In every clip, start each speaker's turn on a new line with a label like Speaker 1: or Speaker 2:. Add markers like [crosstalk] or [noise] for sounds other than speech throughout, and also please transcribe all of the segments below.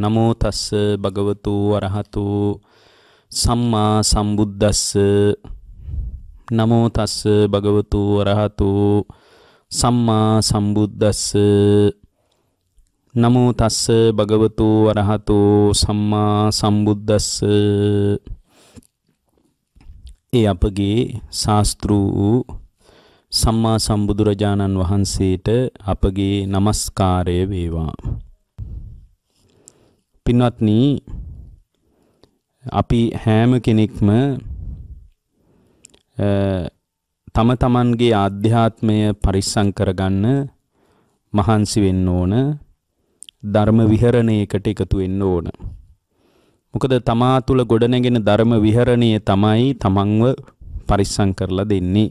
Speaker 1: නමෝ තස්ස භගවතු වරහතු සම්මා සම්බුද්දස්ස නමෝ තස්ස භගවතු වරහතු සම්මා සම්බුද්දස්ස නමෝ තස්ස භගවතු වරහතු සම්මා සම්බුද්දස්ස ඒ අපගේ ශාස්ත්‍රු සම්මා සම්බුදුරජාණන් වහන්සේට අපගේ নমස්කාරය වේවා පින්වත්නි අපි හැම කෙනෙක්ම තම තමන්ගේ ආධ්‍යාත්මය පරිස්සම් කරගන්න මහන්සි වෙන්න ඕන ධර්ම විහරණයකට එකතු වෙන්න ඕන මොකද තමා තුළ ගොඩනැගෙන ධර්ම විහරණය තමයි තමන්ව පරිස්සම් කරලා දෙන්නේ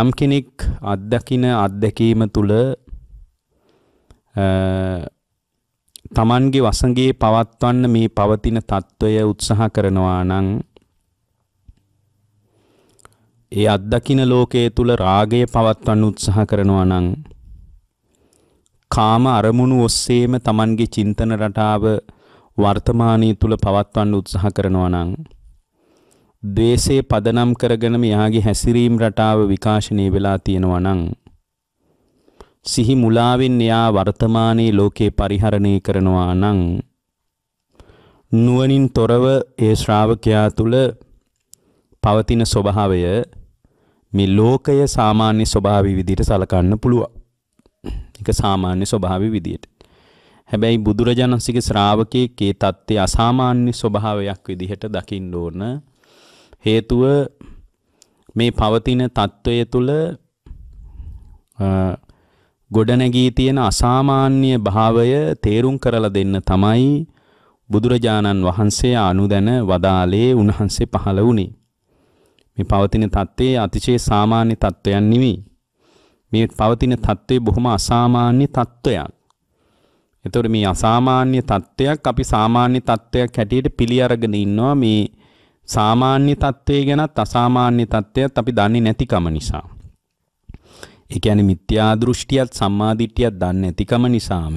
Speaker 1: යම් කෙනෙක් අත්දකින අත්දැකීම තුළ Tamanගේ වසඟේ පවත්වන්න මේ පවතින తত্ত্বය උත්සාහ කරනවා නම් ඒ අත්දකින ලෝකයේ තුල රාගය පවත්වන්න උත්සාහ කරනවා නම් කාම අරමුණු ඔස්සේම Tamanගේ චින්තන රටාව වර්තමානයේ තුල පවත්වන්න උත්සාහ කරනවා නම් ද්වේෂයේ පදනම් කරගෙන මෙයාගේ හැසිරීම් රටාව විකාශනය වෙලා තියෙනවා නම් සිහි මුලාවෙන් එයා වර්තමානයේ ලෝකේ පරිහරණය කරනවා නම් නුවණින් තොරව ඒ ශ්‍රාවකයා තුල පවතින ස්වභාවය මේ ලෝකය සාමාන්‍ය ස්වභාවී විදිහට සලකන්න පුළුවන්. ඒක සාමාන්‍ය ස්වභාවී විදිහට. හැබැයි බුදුරජාණන්සේගේ ශ්‍රාවකයේ තත්ත්වය අසාමාන්‍ය ස්වභාවයක් විදිහට දකින්න ඕන. හේතුව මේ පවතින తত্ত্বය තුල ගොඩනැගී තියෙන අසාමාන්‍ය භාවය තේරුම් කරලා දෙන්න තමයි බුදුරජාණන් වහන්සේ අනුදැන වදාලේ උන්වහන්සේ පහළ වුණේ. මේ පවතින தත්ත්වයේ අතිශය සාමාන්‍ය தත්වයන් නෙවෙයි. මේ පවතින தත්ත්වයේ බොහොම අසාමාන්‍ය தත්වයක්. ඒතොර මේ අසාමාන්‍ය தත්වයක් අපි සාමාන්‍ය தත්වයක් හැටියට පිළි අරගෙන ඉන්නවා මේ සාමාන්‍ය தත්වයේ ගැනත් අසාමාන්‍ය தත්වයක් අපි දන්නේ නැතිකම නිසා. ඒ කියන්නේ මිත්‍යා දෘෂ්ටියත් සම්මා දිට්ඨියත් දන්නේ නැතිකම නිසාම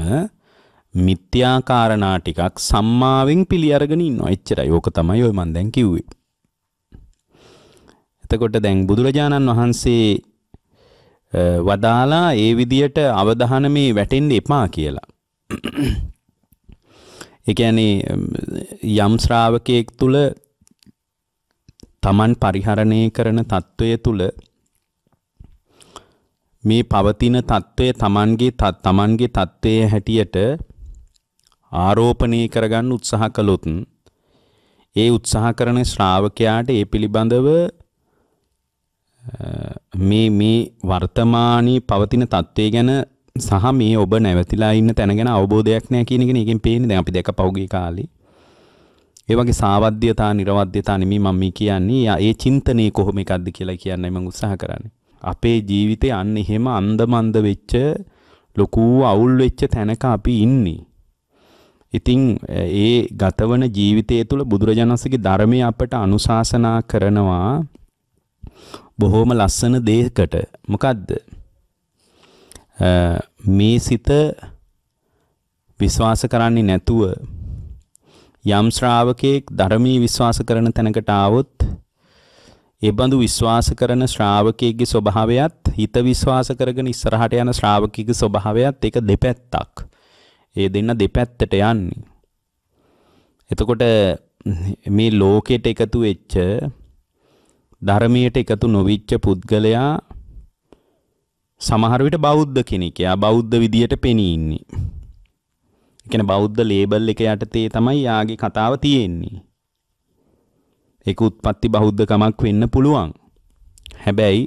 Speaker 1: මිත්‍යා කාරණා ටිකක් සම්මාවෙන් පිළි අරගෙන ඉන්නවා. එච්චරයි. ඕක තමයි ඔය මම දැන් කිව්වේ. එතකොට දැන් බුදුරජාණන් වහන්සේ වදාලා ඒ විදියට අවධානමේ වැටෙන්න එපා කියලා. ඒ කියන්නේ යම් ශ්‍රාවකයෙක් තුල Taman පරිහරණය කරන తত্ত্বය තුල මේ පවතින తත්වය Tamanගේ Tamanගේ తත්වයේ හැටියට ආරෝපණය කරගන්න උත්සාහ කළොත් ඒ උත්සාහ කරන ශ්‍රාවකයාට ඒ පිළිබඳව මේ මේ වර්තමානයේ පවතින తත්වය ගැන සහ මේ ඔබ නැවතිලා ඉන්න තැන ගැන අවබෝධයක් නැහැ කියන එක නේකින් පේන්නේ දැන් අපි දැක පහුගිය කාලේ ඒ වගේ සාවද්‍යතා නිර්වද්‍යතා නෙමෙයි මම මේ කියන්නේ. ඒ චින්තනයේ කොහොම එකක්ද කියලා කියන්නයි මම උත්සාහ කරන්නේ. අපේ ජීවිතේ අන්න එහෙම අන්දමන්ද වෙච්ච ලොකු අවුල් වෙච්ච තැනක අපි ඉන්නේ. ඉතින් ඒ ගතවන ජීවිතය තුළ බුදුරජාණන්සේගේ ධර්මය අපට අනුශාසනා කරනවා බොහෝම ලස්සන දෙයකට. මොකද්ද? මේ සිත විශ්වාස කරන්නේ නැතුව යම් ශ්‍රාවකෙක් ධර්මී විශ්වාස කරන තැනකට ආවොත් එබඳු විශ්වාස කරන ශ්‍රාවකයෙක්ගේ ස්වභාවයත් හිත විශ්වාස කරගෙන ඉස්සරහට යන ශ්‍රාවකයෙකුගේ ස්වභාවයත් ඒක දෙපැත්තක්. ඒ දෙන්න දෙපැත්තට යන්නේ. එතකොට මේ ලෝකෙට එකතු වෙච්ච ධර්මයට එකතු නොවිච්ච පුද්ගලයා සමහර විට බෞද්ධ කෙනෙක්. එයා බෞද්ධ විදියට පෙනී ඉන්නේ. ඒ කියන්නේ බෞද්ධ ලේබල් එක යටතේ තමයි යාගේ කතාව තියෙන්නේ. ඒක උත්පත්ති බෞද්ධකමක් වෙන්න පුළුවන්. හැබැයි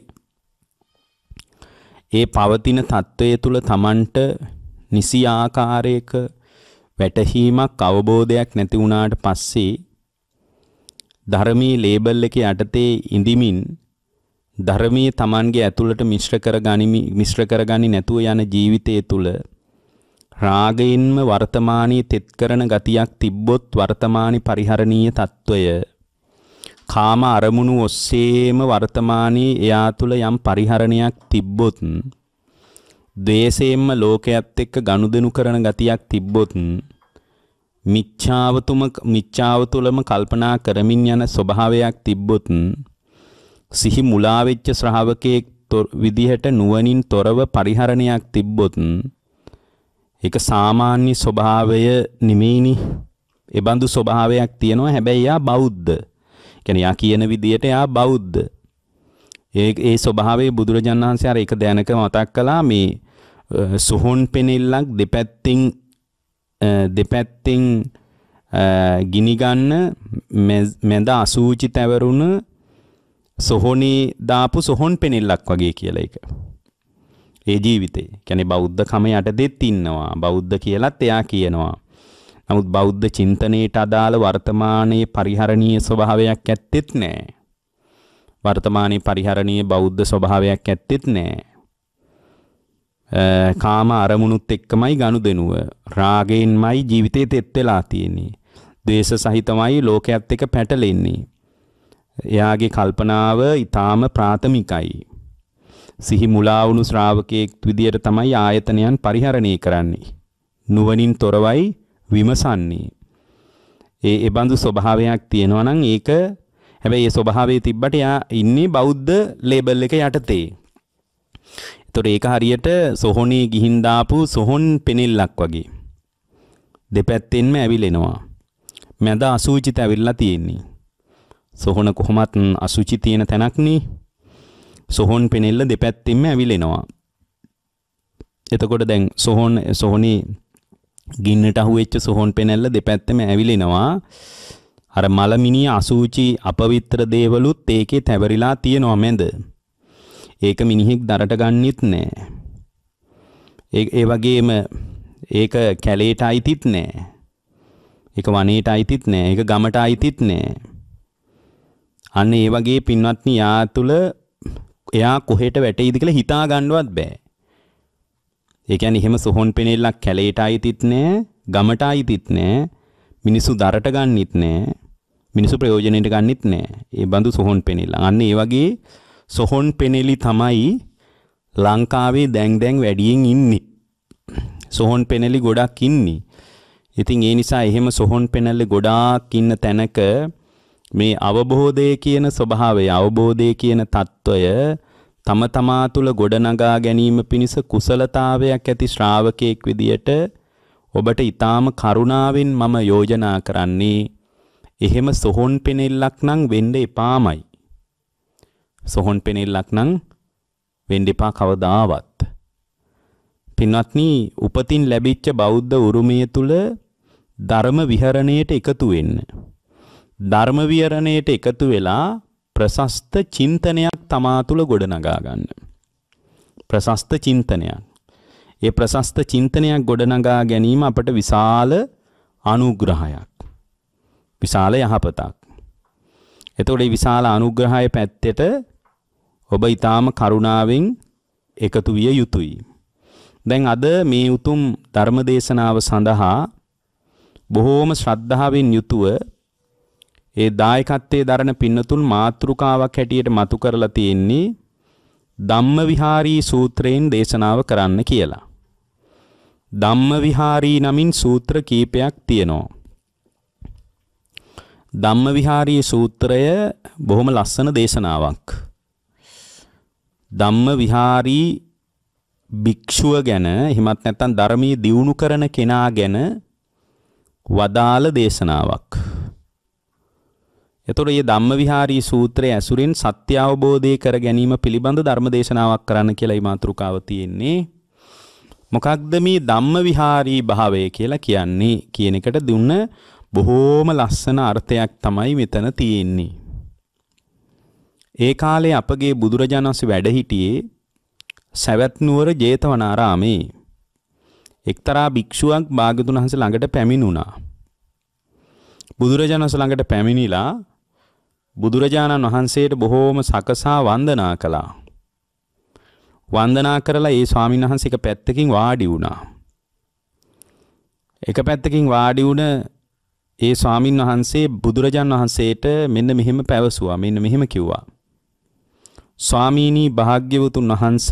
Speaker 1: ඒ පවතින తත්වයේ තුල Tamanට නිසි ආකාරයක වැටහීමක් අවබෝධයක් නැති වුණාට පස්සේ ධර්මී ලේබල් එක යටතේ ඉඳිමින් ධර්මී Tamanගේ ඇතුළට මිශ්‍ර කරගනිමි මිශ්‍ර කරගනි නැතුව යන ජීවිතයේ තුල රාගයෙන්ම වර්තමානයේ තෙත් කරන ගතියක් තිබ්බොත් වර්තමානි පරිහරණීය తত্ত্বය කාම අරමුණු ඔස්සේම වර්තමානයේ එයා තුල යම් පරිහරණයක් තිබ්බොත් ද්වේෂයෙන්ම ලෝකයේත් එක්ක ගනුදෙනු කරන ගතියක් තිබ්බොත් මිච්ඡාවතුම මිච්ඡාව තුළම කල්පනා කරමින් යන ස්වභාවයක් තිබ්බොත් සිහි මුලා වෙච්ච ශ්‍රාවකයෙක් විදිහට නුවණින් තොරව පරිහරණයක් තිබ්බොත් ඒක සාමාන්‍ය ස්වභාවය නෙමෙයිනි. ඒ බඳු ස්වභාවයක් තියෙනවා හැබැයි යා බෞද්ධ. කියන්නේ යා කියන විදියට යා බෞද්ධ. ඒ ඒ ස්වභාවයේ බුදුරජාණන් වහන්සේ අර එක දැනක මතක් කළා මේ සුහුන් පෙනෙල්ලක් දෙපැත්තින් දෙපැත්තින් ගිනි ගන්න මැද අසූචි තැවරුණ සොහොනේ දාපු සොහොන් පෙනෙල්ලක් වගේ කියලා එක. ඒ ජීවිතේ. කියන්නේ බෞද්ධකම යටතෙත් ඉන්නවා. බෞද්ධ කියලත් එයා කියනවා. නමුත් බෞද්ධ චින්තනයේට අදාළ වර්තමානයේ පරිහරණීය ස්වභාවයක් ඇත්තෙත් නැහැ. වර්තමානයේ පරිහරණීය බෞද්ධ ස්වභාවයක් ඇත්තෙත් නැහැ. කාම අරමුණුත් එක්කමයි ගනුදෙනුව. රාගයෙන්මයි ජීවිතේ තෙත් වෙලා තියෙන්නේ. ද්වේෂ සහිතමයි ලෝකයේත් එක පැටලෙන්නේ. එයාගේ කල්පනාව ඊටාම ප්‍රාථමිකයි. සිහි මුලා වුණු ශ්‍රාවකයෙක් විදියට තමයි ආයතනයන් පරිහරණය කරන්නේ. නුවණින් තොරවයි විමසන්නේ. ඒ ඒ බඳු ස්වභාවයක් තියෙනවා නම් ඒක හැබැයි ඒ ස්වභාවය තිබ්බට එයා ඉන්නේ බෞද්ධ ලේබල් එක යටතේ. එතකොට ඒක හරියට සොහොනේ ගිහින් දාපු සොහොන් පෙනෙල්ලක් වගේ. දෙපැත්තෙන්ම ඇවිලෙනවා. මැද අසූචිත ඇවිල්ලා තියෙන්නේ. සොහොන කොහොමත් අසුචි තියෙන තැනක්නේ. සොහොන් පෙනෙල්ල දෙපැත්තෙන්ම ඇවිලෙනවා. එතකොට දැන් සොහොන් සොහොනේ ගින්නට අහුවෙච්ච සොහොන් පෙනැල්ල දෙපැත්තම ඇවිලෙනවා. අර මලමිනී අසූචි අපවිත්‍ර දේවලුත් ඒකේ තැවරිලා තියෙනවා මැද. ඒක මිනිහෙක් දරට ගන්නෙත් නෑ. ඒ වගේම ඒක කැලේට අයිතිත් නෑ. ඒක වනේට අයිතිත් නෑ. ඒක ගමට අයිතිත් නෑ. අන්න ඒ වගේ පින්වත්නි යා තුල එයා කොහෙට වැටෙයිද කියලා හිතා ගන්නවත් බෑ. ඒ කියන්නේ එහෙම සොහොන් පෙනෙල්ලක් කැලේට ආයිතිත් නෑ, ගමට ආයිතිත් නෑ, මිනිසු දරට ගන්නෙත් නෑ, මිනිසු ප්‍රයෝජනෙට ගන්නෙත් නෑ. ඒ බඳු සොහොන් පෙනෙල්ල. අන්න ඒ වගේ සොහොන් පෙනෙලි තමයි ලංකාවේ දැන් දැන් වැඩියෙන් ඉන්නේ. සොහොන් පෙනෙලි ගොඩක් ඉන්නේ. ඉතින් ඒ නිසා එහෙම සොහොන් පෙනෙලි ගොඩාක් ඉන්න තැනක මේ අවබෝධය කියන ස්වභාවය අවබෝධය කියන తত্ত্বය තම තමා තුළ ගොඩනගා ගැනීම පිණිස කුසලතාවයක් ඇති ශ්‍රාවකයෙක් විදියට ඔබට ඊටාම කරුණාවෙන් මම යෝජනා කරන්නේ එහෙම සොහොන් පෙනෙල්ලක් නම් වෙන්න එපාමයි. සොහොන් පෙනෙල්ලක් නම් වෙන්න එපා කවදාවත්. පින්වත්නි, උපතින් ලැබිච්ච බෞද්ධ උරුමය තුල ධර්ම විහරණයට එකතු වෙන්න. ධර්ම විහරණයට එකතු වෙලා ප්‍රශස්ත චින්තනයක් තමා තුළ ගොඩනගා ගන්න. ප්‍රශස්ත චින්තනයක්. ඒ ප්‍රශස්ත චින්තනයක් ගොඩනගා ගැනීම අපට විශාල අනුග්‍රහයක්. විශාල යහපතක්. එතකොට මේ විශාල අනුග්‍රහය පැත්තේ ඔබ ඊටාම කරුණාවෙන් එකතු විය යුතුයි. දැන් අද මේ උතුම් ධර්ම දේශනාව සඳහා බොහෝම ශ්‍රද්ධාවෙන් යුතුව ඒ දායකත්වයේ දරණ පින්නතුන් මාතෘකාවක් හැටියට මතු කරලා තියෙන්නේ ධම්ම විහාරී සූත්‍රයෙන් දේශනාව කරන්න කියලා. ධම්ම විහාරී නමින් සූත්‍ර කීපයක් තියෙනවා. ධම්ම විහාරී සූත්‍රය බොහොම ලස්සන දේශනාවක්. ධම්ම විහාරී භික්ෂුව ගැන එහෙමත් නැත්නම් ධර්මයේ දියුණු කරන කෙනා ගැන වදාළ දේශනාවක්. එතකොට මේ ධම්මවිහාරී සූත්‍රය ඇසුරින් සත්‍ය අවබෝධය කර ගැනීම පිළිබඳ ධර්මදේශනාවක් කරන්න කියලා මේ මාතෘකාව තියෙන්නේ. මොකක්ද මේ ධම්මවිහාරී භාවය කියලා කියන්නේ කියන එකට දුන්න බොහෝම ලස්සන අර්ථයක් තමයි මෙතන තියෙන්නේ. ඒ කාලේ අපගේ බුදුරජාණන් වහන්සේ වැඩ හිටියේ සවැත් නුවර ජේතවනාරාමේ එක්තරා භික්ෂුවක් භාග්‍යතුන් වහන්සේ ළඟට පැමිණුණා. බුදුරජාණන් ළඟට පැමිණිලා බුදුරජාණන් වහන්සේට බොහෝම සකසා වන්දනා කළා. වන්දනා කරලා ඒ ස්වාමීන් වහන්සේ එක පැත්තකින් වාඩි වුණා. එක පැත්තකින් වාඩි වුණ ඒ ස්වාමින් වහන්සේ බුදුරජාන් වහන්සේට මෙන්න මෙහෙම පැවසුවා. මෙන්න මෙහෙම කිව්වා. ස්වාමීනී භාග්‍යවතුන් වහන්ස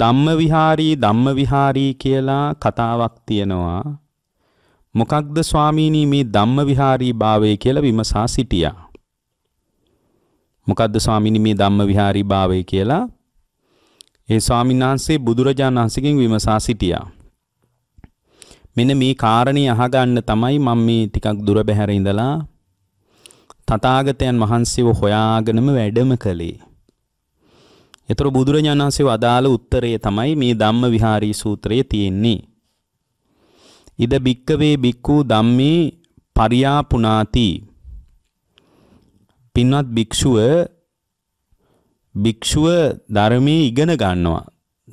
Speaker 1: ධම්ම විහාරී ධම්ම විහාරී කියලා කතාවක් තියෙනවා මොකක්ද ස්වාමීනී මේ ධම්ම විහාරී භාවය කියලා විමසා සිටියා. මොකක්ද ස්වාමීනී මේ ධම්ම විහාරී භාවය කියලා ඒ ස්වාමීන් වහන්සේ බුදුරජාණන් වහන්සේගෙන් විමසා සිටියා. මෙන්න මේ කාරණේ අහගන්න තමයි මම මේ ටිකක් දුර බැහැර ඉඳලා තථාගතයන් වහන්සේව හොයාගෙනම වැඩම කළේ. ඒතර බුදුරජාණන් වහන්සේ වදාළ උත්තරය තමයි මේ ධම්ම විහාරී සූත්‍රයේ තියෙන්නේ. ඉද භික්කවේ භික්කූ ධම්මේ පරියාපුනාති පින්වත් භික්ෂුව භික්ෂුව ධර්මයේ ඉගෙන ගන්නවා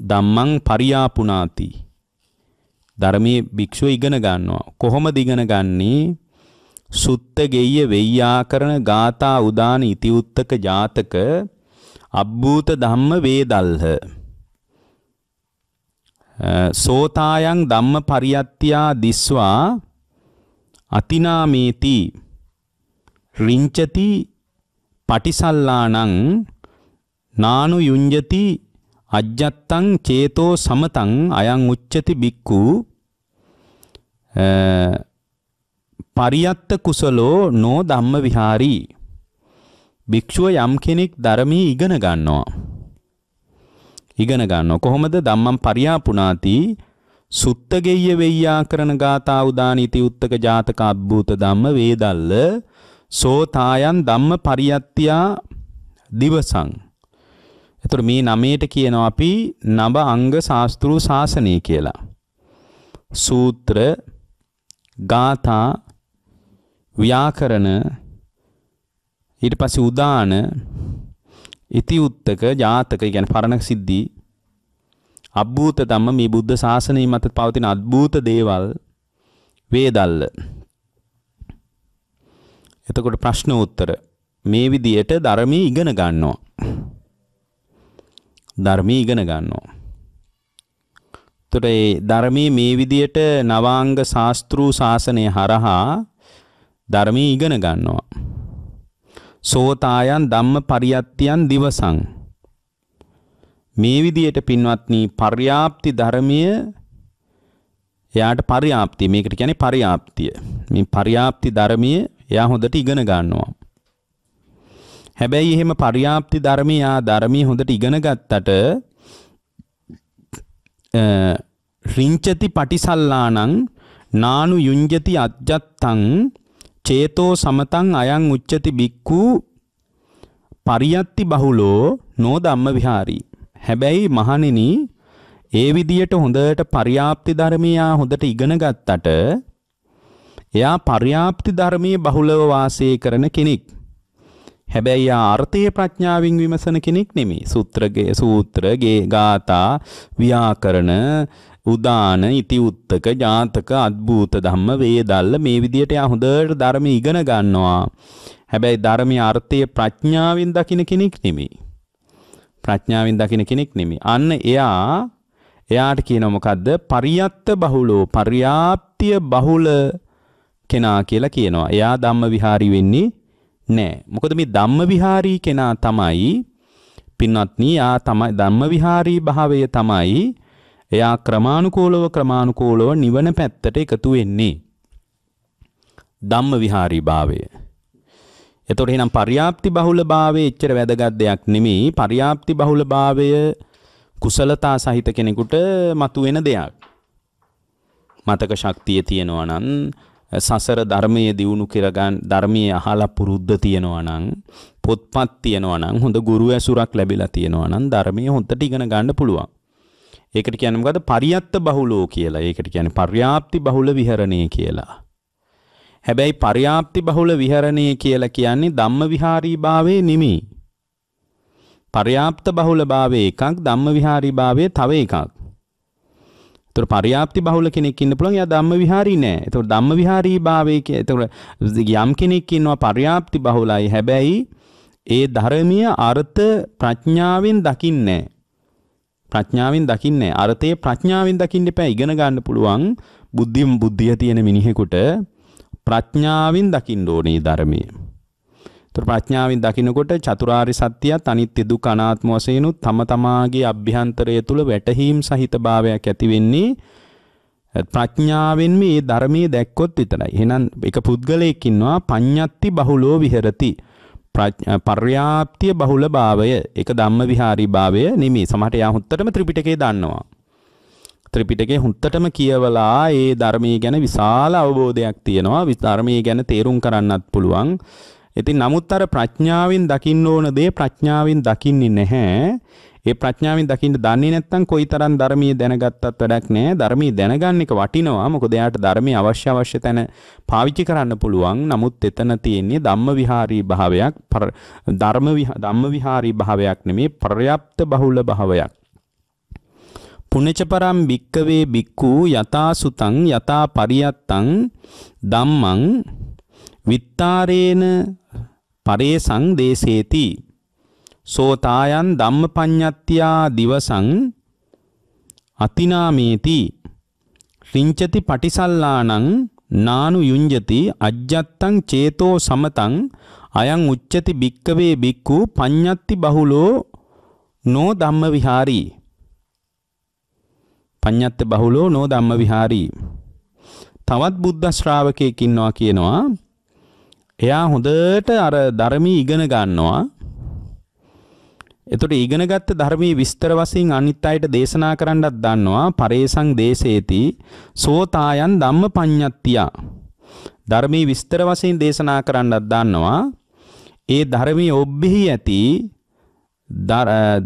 Speaker 1: ධම්මං පරියාපුනාති ධර්මයේ භික්ෂුව ඉගෙන ගන්නවා කොහොමද ඉගෙන ගන්නේ සුත්ත ගෙය්‍ය වෙය්‍යාකරණ ගාථා උදාන ඉති උත්තක ජාතක අබ්බූත ධම්ම වේදල්හ සෝතායන් ධම්ම පරියත්තියා දිස්වා අතිනාමේති රිංචති පටිසල්ලානං නානු යුඤ්ජති අජ්ජත්තං චේතෝ සමතං අයං උච්චති බික්කු පරියත්ත කුසලෝ නෝ ධම්ම විහාරී භික්ෂුව යම් කෙනෙක් ධර්මයේ ඉගෙන ගන්නවා ඉගෙන ගන්නවා. කොහොමද ධම්මං පරියාපුණාති සුත්තගෙය්‍ය වෙය්‍යා කරන ගාථා උදානීති උත්තක ජාතක අද්භූත ධම්ම වේදල්ල සෝතායන් ධම්ම පරියත්තියා දිවසං. එතකොට මේ නමයට කියනවා අපි නබ අංග ශාස්ත්‍රු ශාසනය කියලා. සූත්‍ර ගාථා ව්‍යාකරණ ඊට පස්සේ උදාන ඉති උත්තක ජාතක කියන්නේ පරණ සිද්ධි අභූත ධම්ම මේ බුද්ධ ශාසනය මත පවතින අද්භූත දේවල් වේදල්ල එතකොට ප්‍රශ්න උත්තර මේ විදියට ධර්මී ඉගෙන ගන්නවා ධර්මී ඉගෙන ගන්නවා එතකොට ඒ ධර්මී මේ විදියට නවාංග ශාස්ත්‍රූ ශාසනය හරහා ධර්මී ඉගෙන ගන්නවා සෝතායන් ධම්ම පරියත්තියන් දිවසං මේ විදියට පින්වත්නි පර්යාප්ති ධර්මය එයාට පර්යාප්ති මේකට කියන්නේ පර්යාප්තිය මේ පර්යාප්ති ධර්මය එයා හොඳට ඉගෙන ගන්නවා හැබැයි එහෙම පර්යාප්ති ධර්මය යා ධර්මයේ හොඳට ඉගෙන ගත්තට රිංචති පටිසල්ලානං නානු යුංජති අජ්ජත්තං චේතෝ සමතං අයං උච්චති බික්කු පරියත්ති බහුලෝ නෝ ධම්ම විහාරී. හැබැයි මහණෙනි ඒ විදියට හොඳට පරියාප්ති ධර්මයා හොඳට ඉගෙන ගත්තට එයා පරියාප්ති ධර්මයේ බහුලව වාසය කරන කෙනෙක්. හැබැයි යා අර්ථය ප්‍රඥාවෙන් විමසන කෙනෙක් නෙමෙයි. සූත්‍රගේ සූත්‍රගේ ගාථා ව්‍යාකරණ උදාන ඉතිඋත්තක ජාතක අද්භූත ධම්ම වේදල්ල මේ විදිහට යා හොඳට ධර්මය ඉගෙන ගන්නවා. හැබැයි ධර්මයේ අර්ථය ප්‍රඥාවෙන් දකින කෙනෙක් නෙමෙයි. ප්‍රඥාවෙන් දකින කෙනෙක් නෙමෙයි. අන්න එයා එයාට කියනවා මොකද්ද? පරියත්ත බහුලෝ පරියාප්තිය බහුල කෙනා කියලා කියනවා. එයා ධම්ම විහාරී වෙන්නේ නෑ. මොකද මේ ධම්ම විහාරී කෙනා තමයි පින්වත්නි, ආ තමයි ධම්ම විහාරී භාවය තමයි එයා ක්‍රමානුකූලව ක්‍රමානුකූලව නිවන පැත්තට එකතු වෙන්නේ. ධම්ම විහාරී භාවය. එතකොට එහෙනම් පර්‍යාප්ති බහුල භාවය එච්චර වැදගත් දෙයක් නෙමෙයි. පර්‍යාප්ති බහුල භාවය කුසලතා සහිත කෙනෙකුට මතුවෙන දෙයක්. මතක ශක්තිය තියෙනවා නම් සසර ධර්මයේ දියුණු කරගන්න ධර්මයේ අහලා පුරුද්ද තියෙනවා නම් පොත්පත් තියෙනවා නම් හොඳ ගුරු ඇසුරක් ලැබිලා තියෙනවා නම් ධර්මයේ හොඳට ඉගෙන ගන්න පුළුවන්. ඒකට කියන්නේ මොකද්ද? පරියත්ත බහුලෝ කියලා. ඒකට කියන්නේ පර්‍යාප්ති බහුල විහරණය කියලා. හැබැයි පර්‍යාප්ති බහුල විහරණය කියලා කියන්නේ ධම්ම විහාරීභාවයේ නෙමෙයි. පර්‍යාප්ත බහුල භාවයේ එකක් ධම්ම විහාරීභාවයේ තව එකක්. එතකොට පරියාප්ති බහුල කෙනෙක් ඉන්න පුළුවන් එයා ධම්ම විහාරී නෑ. එතකොට ධම්ම විහාරී භාවයේ එතකොට යම් කෙනෙක් ඉන්නවා පරියාප්ති බහුලයි. හැබැයි ඒ ධර්මීය අර්ථ ප්‍රඥාවෙන් දකින්නේ ප්‍රඥාවෙන් දකින්නේ අර්ථය ප්‍රඥාවෙන් දකින්න එපා ඉගෙන ගන්න පුළුවන් බුද්ධිය බුද්ධිය තියෙන මිනිහෙකුට ප්‍රඥාවෙන් දකින්න ඕනේ ධර්මය. ඒතර ප්‍රඥාවෙන් දකිනකොට චතුරාර්ය සත්‍යයත් අනිත්‍ය දුක් අනාත්ම වශයෙන් තම තමාගේ අභ්‍යන්තරය තුල වැටහීම් සහිත භාවයක් ඇති වෙන්නේ ප්‍රඥාවෙන් මේ ධර්මයේ දැක්කොත් විතරයි. එහෙනම් එක පුද්ගලයෙක් ඉන්නවා පඤ්ඤත්ති බහුලෝ විහෙරති. පර්යාප්තිය බහුල භාවය එක ධම්ම විහාරී භාවය නෙමේ සමහට යා හුත්තටම ත්‍රිපිටකේ දන්නවා. ත්‍රිපිටකේ හුත්තටම කියවලා ඒ ධර්මයේ ගැන විශාල අවබෝධයක් තියෙනවා විධර්මයේ ගැන තේරුම් කරන්නත් පුළුවන්. ඉතින් නමුත් අර ප්‍රඥාවෙන් දකින්න ඕන දේ ප්‍රඥාවෙන් දකින්නේ නැහැ. ඒ ප්‍රඥාවෙන් දකින්න දන්නේ නැත්නම් කොයිතරම් ධර්මීය දැනගත්තත් වැඩක් නැහැ. ධර්මීය දැනගන්න එක වටිනවා. මොකද එයාට ධර්මයේ අවශ්‍ය අවශ්‍ය තැන පාවිච්චි කරන්න පුළුවන්. නමුත් එතන තියෙන්නේ ධම්ම විහාරී භාවයක්, ධර්ම ධම්ම විහාරී භාවයක් නෙමේ, පර්‍යාප්ත බහුල භාවයක්. පුනචපරම් භික්කවේ භික්ඛු යතා සුතං යතා පරියත්තං ධම්මං විත්තාරේන පරේසං දේසේති සෝතායන් ධම්මපඤ්ඤත්තියා දිවසං අතිනාමේති රිංචති පටිසල්ලානං නානු යුඤ්ජති අජ්ජත්තං චේතෝ සමතං අයං උච්චති භික්කවේ භික්ඛු පඤ්ඤත්ති බහුලෝ නෝ ධම්ම විහාරී පඤ්ඤත්ත බහුලෝ නෝ ධම්ම විහාරී තවත් බුද්ධ ශ්‍රාවකයෙක් ඉන්නවා කියනවා එයා හොඳට අර ධර්මී ඉගෙන ගන්නවා එතොට ඉගෙනගත්ත ධර්මී විස්තර වසින් අනිත් අයට දේශනා කරන්නත් දන්නවා පරේසං දේශේති සෝතායන් ධම්ම පඤ්ඤත්තියා ධර්මී විස්තර වසින් දේශනා කරන්නත් දන්නවා ඒ ධර්මී ඔබ්බෙහි ඇති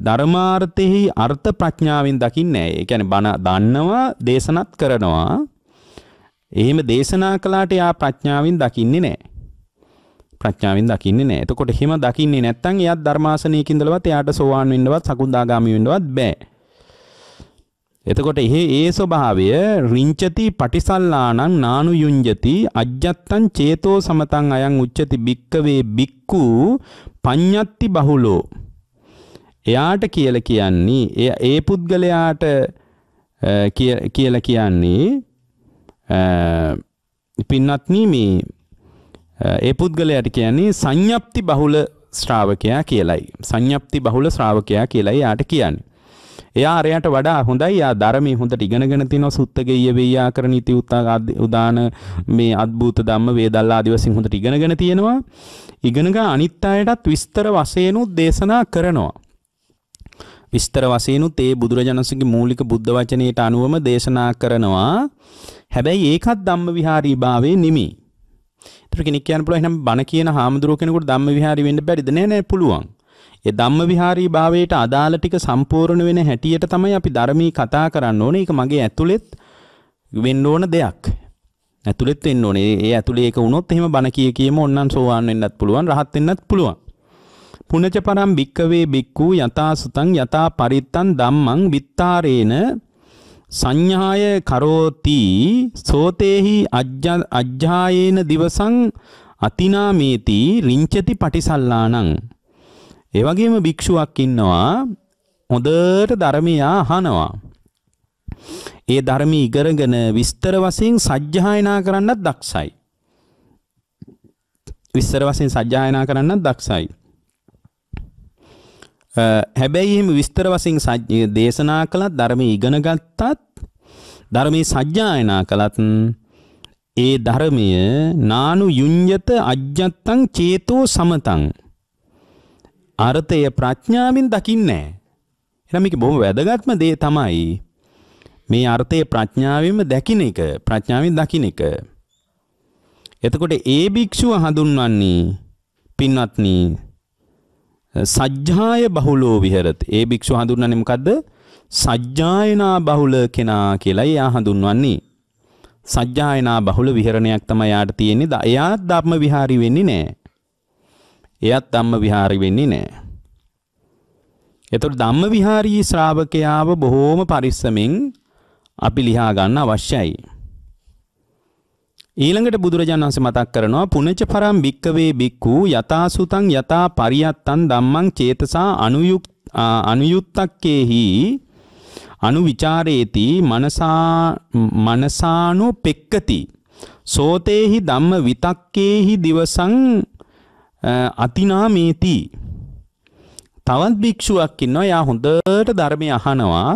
Speaker 1: ධර්මාර්ථෙහි අර්ථ ප්‍රඥාවෙන් දකින්නේ ඒ කියන්නේ බණ දන්නවා දේශනත් කරනවා එහෙම දේශනා කළාට යා ප්‍රඥාවෙන් දකින්නේ නැහැ ප්‍රඥාවෙන් දකින්නේ නැහැ. එතකොට එහෙම දකින්නේ නැත්නම් එයාත් ධර්මාසනයක ඉඳලවත් එයාට සෝවාන් වෙන්නවත් සකුදාගාමි වෙන්නවත් බෑ. එතකොට එහි ඒ ස්වභාවය රිංචති පටිසල්ලානං නානු යුංජති අජ්ජත්තං චේතෝ සමතං අයං උච්චති භික්කවේ බික්කු පඤ්ඤත්ති බහුලෝ එයාට කියලා කියන්නේ ඒ පුද්ගලයාට කියලා කියන්නේ පින්වත්නි මේ ඒ පුද්ගලයට කියන්නේ සංඥප්ති බහුල ශ්‍රාවකයා කියලයි. සංඥප්ති බහුල ශ්‍රාවකයා කියලයි යාට කියන්නේ. එයා අරයට වඩා හොඳයි යා ධර්මයේ හොඳට ඉගෙනගෙන තිනවා සුත්තගෙය වේයා කරන ඉති උදාන මේ අද්භූත ධම්ම වේදල්ලා ආදි වශයෙන් හොඳට ඉගෙනගෙන තියෙනවා ඉගෙනගෙන අනිත් අයටත් විස්තර වශයෙන් දේශනා කරනවා විස්තර වශයෙන් ඒ බුදුරජාණන්සේගේ මූලික බුද්ධ වචනයට අනුවම දේශනා කරනවා හැබැයි ඒකත් ධම්ම විහාරී භාවයේ නිමි එතකොට කෙනෙක් කියන්න පුළුවන් එහෙනම් බණ කියන හාමුදුරුව කෙනෙකුට ධම්ම විහාරී වෙන්න බැරිද? නෑ නෑ පුළුවන්. ඒ ධම්ම විහාරී භාවයට අදාළ ටික සම්පූර්ණ වෙන හැටියට තමයි අපි ධර්මී කතා කරන්න ඕනේ. ඒක මගේ ඇතුළෙත් වෙන්න ඕන දෙයක්. ඇතුළෙත් වෙන්න ඕනේ. ඒ ඇතුළේ ඒක වුණොත් එහෙම බණ කිය කියම ඕන්නම් සෝවාන් වෙන්නත් පුළුවන්, රහත් වෙන්නත් පුළුවන්. පුනච පරම් භික්කවේ භික්ඛු යතා සුතං යතා පරිත්තං ධම්මං විත්තාරේන සංඥාය කරෝති සෝතේහි අජ්ජායේන දිවසං අතිනාමේති රිංචති පටිසල්ලාණං ඒ වගේම භික්ෂුවක් ඉන්නවා හොඳට ධර්මය අහනවා ඒ ධර්ම ඉගෙනගෙන විස්තර වශයෙන් සජ්ජායනා කරන්නත් දක්ෂයි විස්තර වශයෙන් සජ්ජායනා කරන්නත් දක්ෂයි හැබැයි එහෙම විස්තර වශයෙන් දේශනා කළත් ධර්මයේ ඉගෙන ගත්තත් ධර්මයේ සජ්ජායනා කළත් ඒ ධර්මය නානු යුඤ්‍යත අජ්ජත්තං චේතෝ සමතං අර්ථය ප්‍රඥාවෙන් දකින්නේ එහෙනම් මේක බොහොම වැදගත්ම දේ තමයි මේ අර්ථය ප්‍රඥාවෙන්ම දකින එක ප්‍රඥාවෙන් දකින එක එතකොට ඒ භික්ෂුව හඳුන්වන්නේ පින්වත්නි සජ්ජාය බහුලෝ විහෙරති. ඒ භික්ෂුව හඳුන්වන්නේ මොකද්ද? සජ්ජායනා බහුල කෙනා කියලා එයා හඳුන්වන්නේ. සජ්ජායනා බහුල විහරණයක් තමයි යාට තියෙන්නේ. එයා ධම්ම විහාරි වෙන්නේ නැහැ. එයාත් ධම්ම විහාරි වෙන්නේ නැහැ. එතකොට ධම්ම විහාරී ශ්‍රාවකයාව බොහෝම පරිස්සමෙන් අපි ලියා ගන්න අවශ්‍යයි. ඊළඟට බුදුරජාණන් වහන්සේ මතක් කරනවා පුනච්ච පරම් භික්කවේ භික්ඛු යථාසුතං යථා පරියත්තං ධම්මං චේතසා අනුයුක් අනුයුත්තක්කේහි අනුවිචාරේති මනසා මනසානු පෙක්කති සෝතේහි ධම්ම විතක්කේහි දිවසං අතිනාමේති තවත් භික්ෂුවක් ඉන්නවා යා හොඳට ධර්මය අහනවා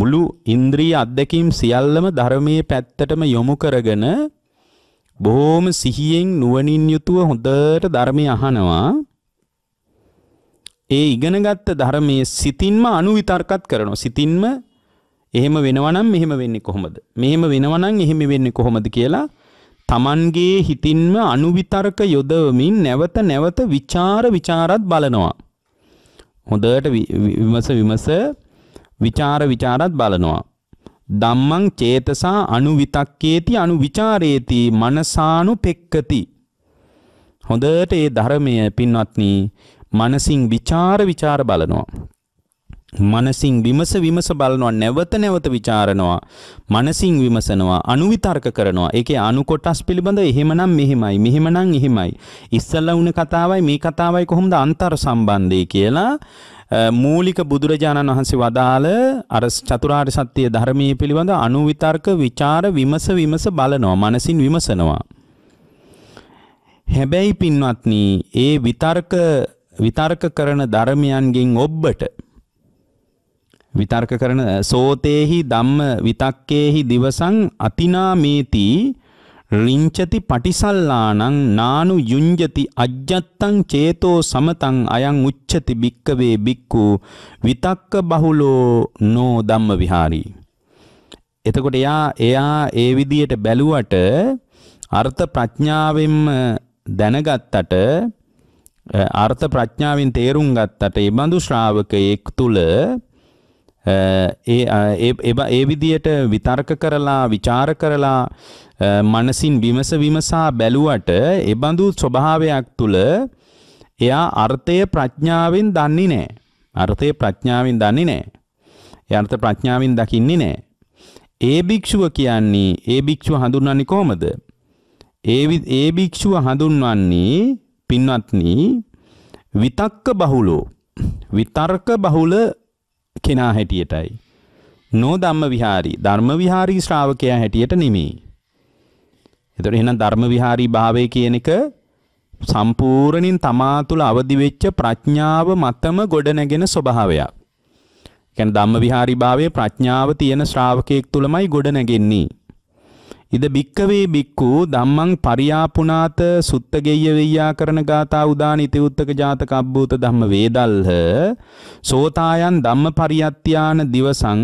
Speaker 1: මුළු ඉන්ද්‍රිය අත්දැකීම් සියල්ලම ධර්මයේ පැත්තටම යොමු කරගෙන බොහොම සිහියෙන් නුවණින් යුතුව හොඳට ධර්මය අහනවා. ඒ ඉගෙනගත්ත ධර්මයේ සිතින්ම අනුවිතර්කත් කරනවා. සිතින්ම එහෙම වෙනවනම් මෙහෙම වෙන්නේ කොහොමද? මෙහෙම වෙනවනම් එහෙම වෙන්නේ කොහොමද කියලා තමන්ගේ හිතින්ම අනුවිතර්ක යොදවමින් නැවත නැවත ਵਿਚාර ਵਿਚාරත් බලනවා. හොඳට විමස විමස විචාර විචාරත් බලනවා. ධම්මං චේතසා අනුවිතක්කේති අනුවිචාරේති මනසානුපෙක්කති හොඳට ඒ ධර්මය පින්වත්නි මනසින් විචාර විචාර බලනවා මනසින් විමස විමස බලනවා නැවත නැවත ਵਿਚාරනවා මනසින් විමසනවා අනුවිතර්ක කරනවා ඒකේ අනුකොටස් පිළිබඳ එහෙමනම් මෙහෙමයි මෙහෙමනම් එහෙමයි ඉස්සල්ලා වුණ කතාවයි මේ කතාවයි කොහොමද අන්තර් සම්බන්ධය කියලා මූලික බුදුරජාණන් වහන්සේ වදාළ අර චතුරාර්ය සත්‍ය ධර්මයේ පිළිබඳ අනුවිතර්ක ਵਿਚාර විමස විමස බලනවා මනසින් විමසනවා හැබැයි පින්වත්නි ඒ විතර්ක විතර්ක කරන ධර්මයන්ගෙන් ඔබට විතර්ක කරන සෝතේහි ධම්ම විතක්කේහි දිවසං අතිනාමේති ලිංචති පටිසල්ලානං නානු යුංජති අජ්ජත්තං චේතෝ සමතං අයං උච්චති භික්කවේ බික්කු විතක්ක බහුලෝ නෝ ධම්ම විහාරී. එතකොට එයා එයා ඒ විදියට බැලුවට අර්ථ ප්‍රඥාවෙන්ම දැනගත්තට අර්ථ ප්‍රඥාවෙන් තේරුම් ගත්තට ඒ බඳු ශ්‍රාවකයෙක් තුළ ඒ ඒ විදියට විතර්ක කරලා ਵਿਚාර කරලා මනසින් විමස විමසා බැලුවට ඒ බඳු ස්වභාවයක් තුල එයා අර්ථය ප්‍රඥාවෙන් දන්නේ නැහැ. අර්ථය ප්‍රඥාවෙන් දන්නේ නැහැ. ඒ අර්ථ ප්‍රඥාවෙන් දකින්නේ නැහැ. ඒ භික්ෂුව කියන්නේ ඒ භික්ෂුව හඳුන්වන්නේ කොහොමද? ඒ ඒ භික්ෂුව හඳුන්වන්නේ පින්වත්නි විතක්ක බහුලෝ විතර්ක බහුල කෙනා හැටියටයි. නෝ ධම්ම විහාරී ධර්ම විහාරී ශ්‍රාවකයා හැටියට නෙමෙයි. එතකොට එහෙනම් ධර්ම විහාරී භාවය කියන එක සම්පූර්ණින් තමා තුළ අවදි වෙච්ච ප්‍රඥාව මතම ගොඩනැගෙන ස්වභාවයක්. කියන්නේ ධම්ම විහාරී භාවයේ ප්‍රඥාව තියෙන ශ්‍රාවකයෙක් තුළමයි ගොඩනැගෙන්නේ. ඉද බික්කවේ බික්කු ධම්මං පරියාපුනාත සුත්ත ගෙය්‍ය වෙය්‍යා කරන ගාථා උදාන ඉති උත්තක ජාතක අබ්බූත ධම්ම වේදල්හ සෝතායන් ධම්ම පරියත්‍යාන දිවසං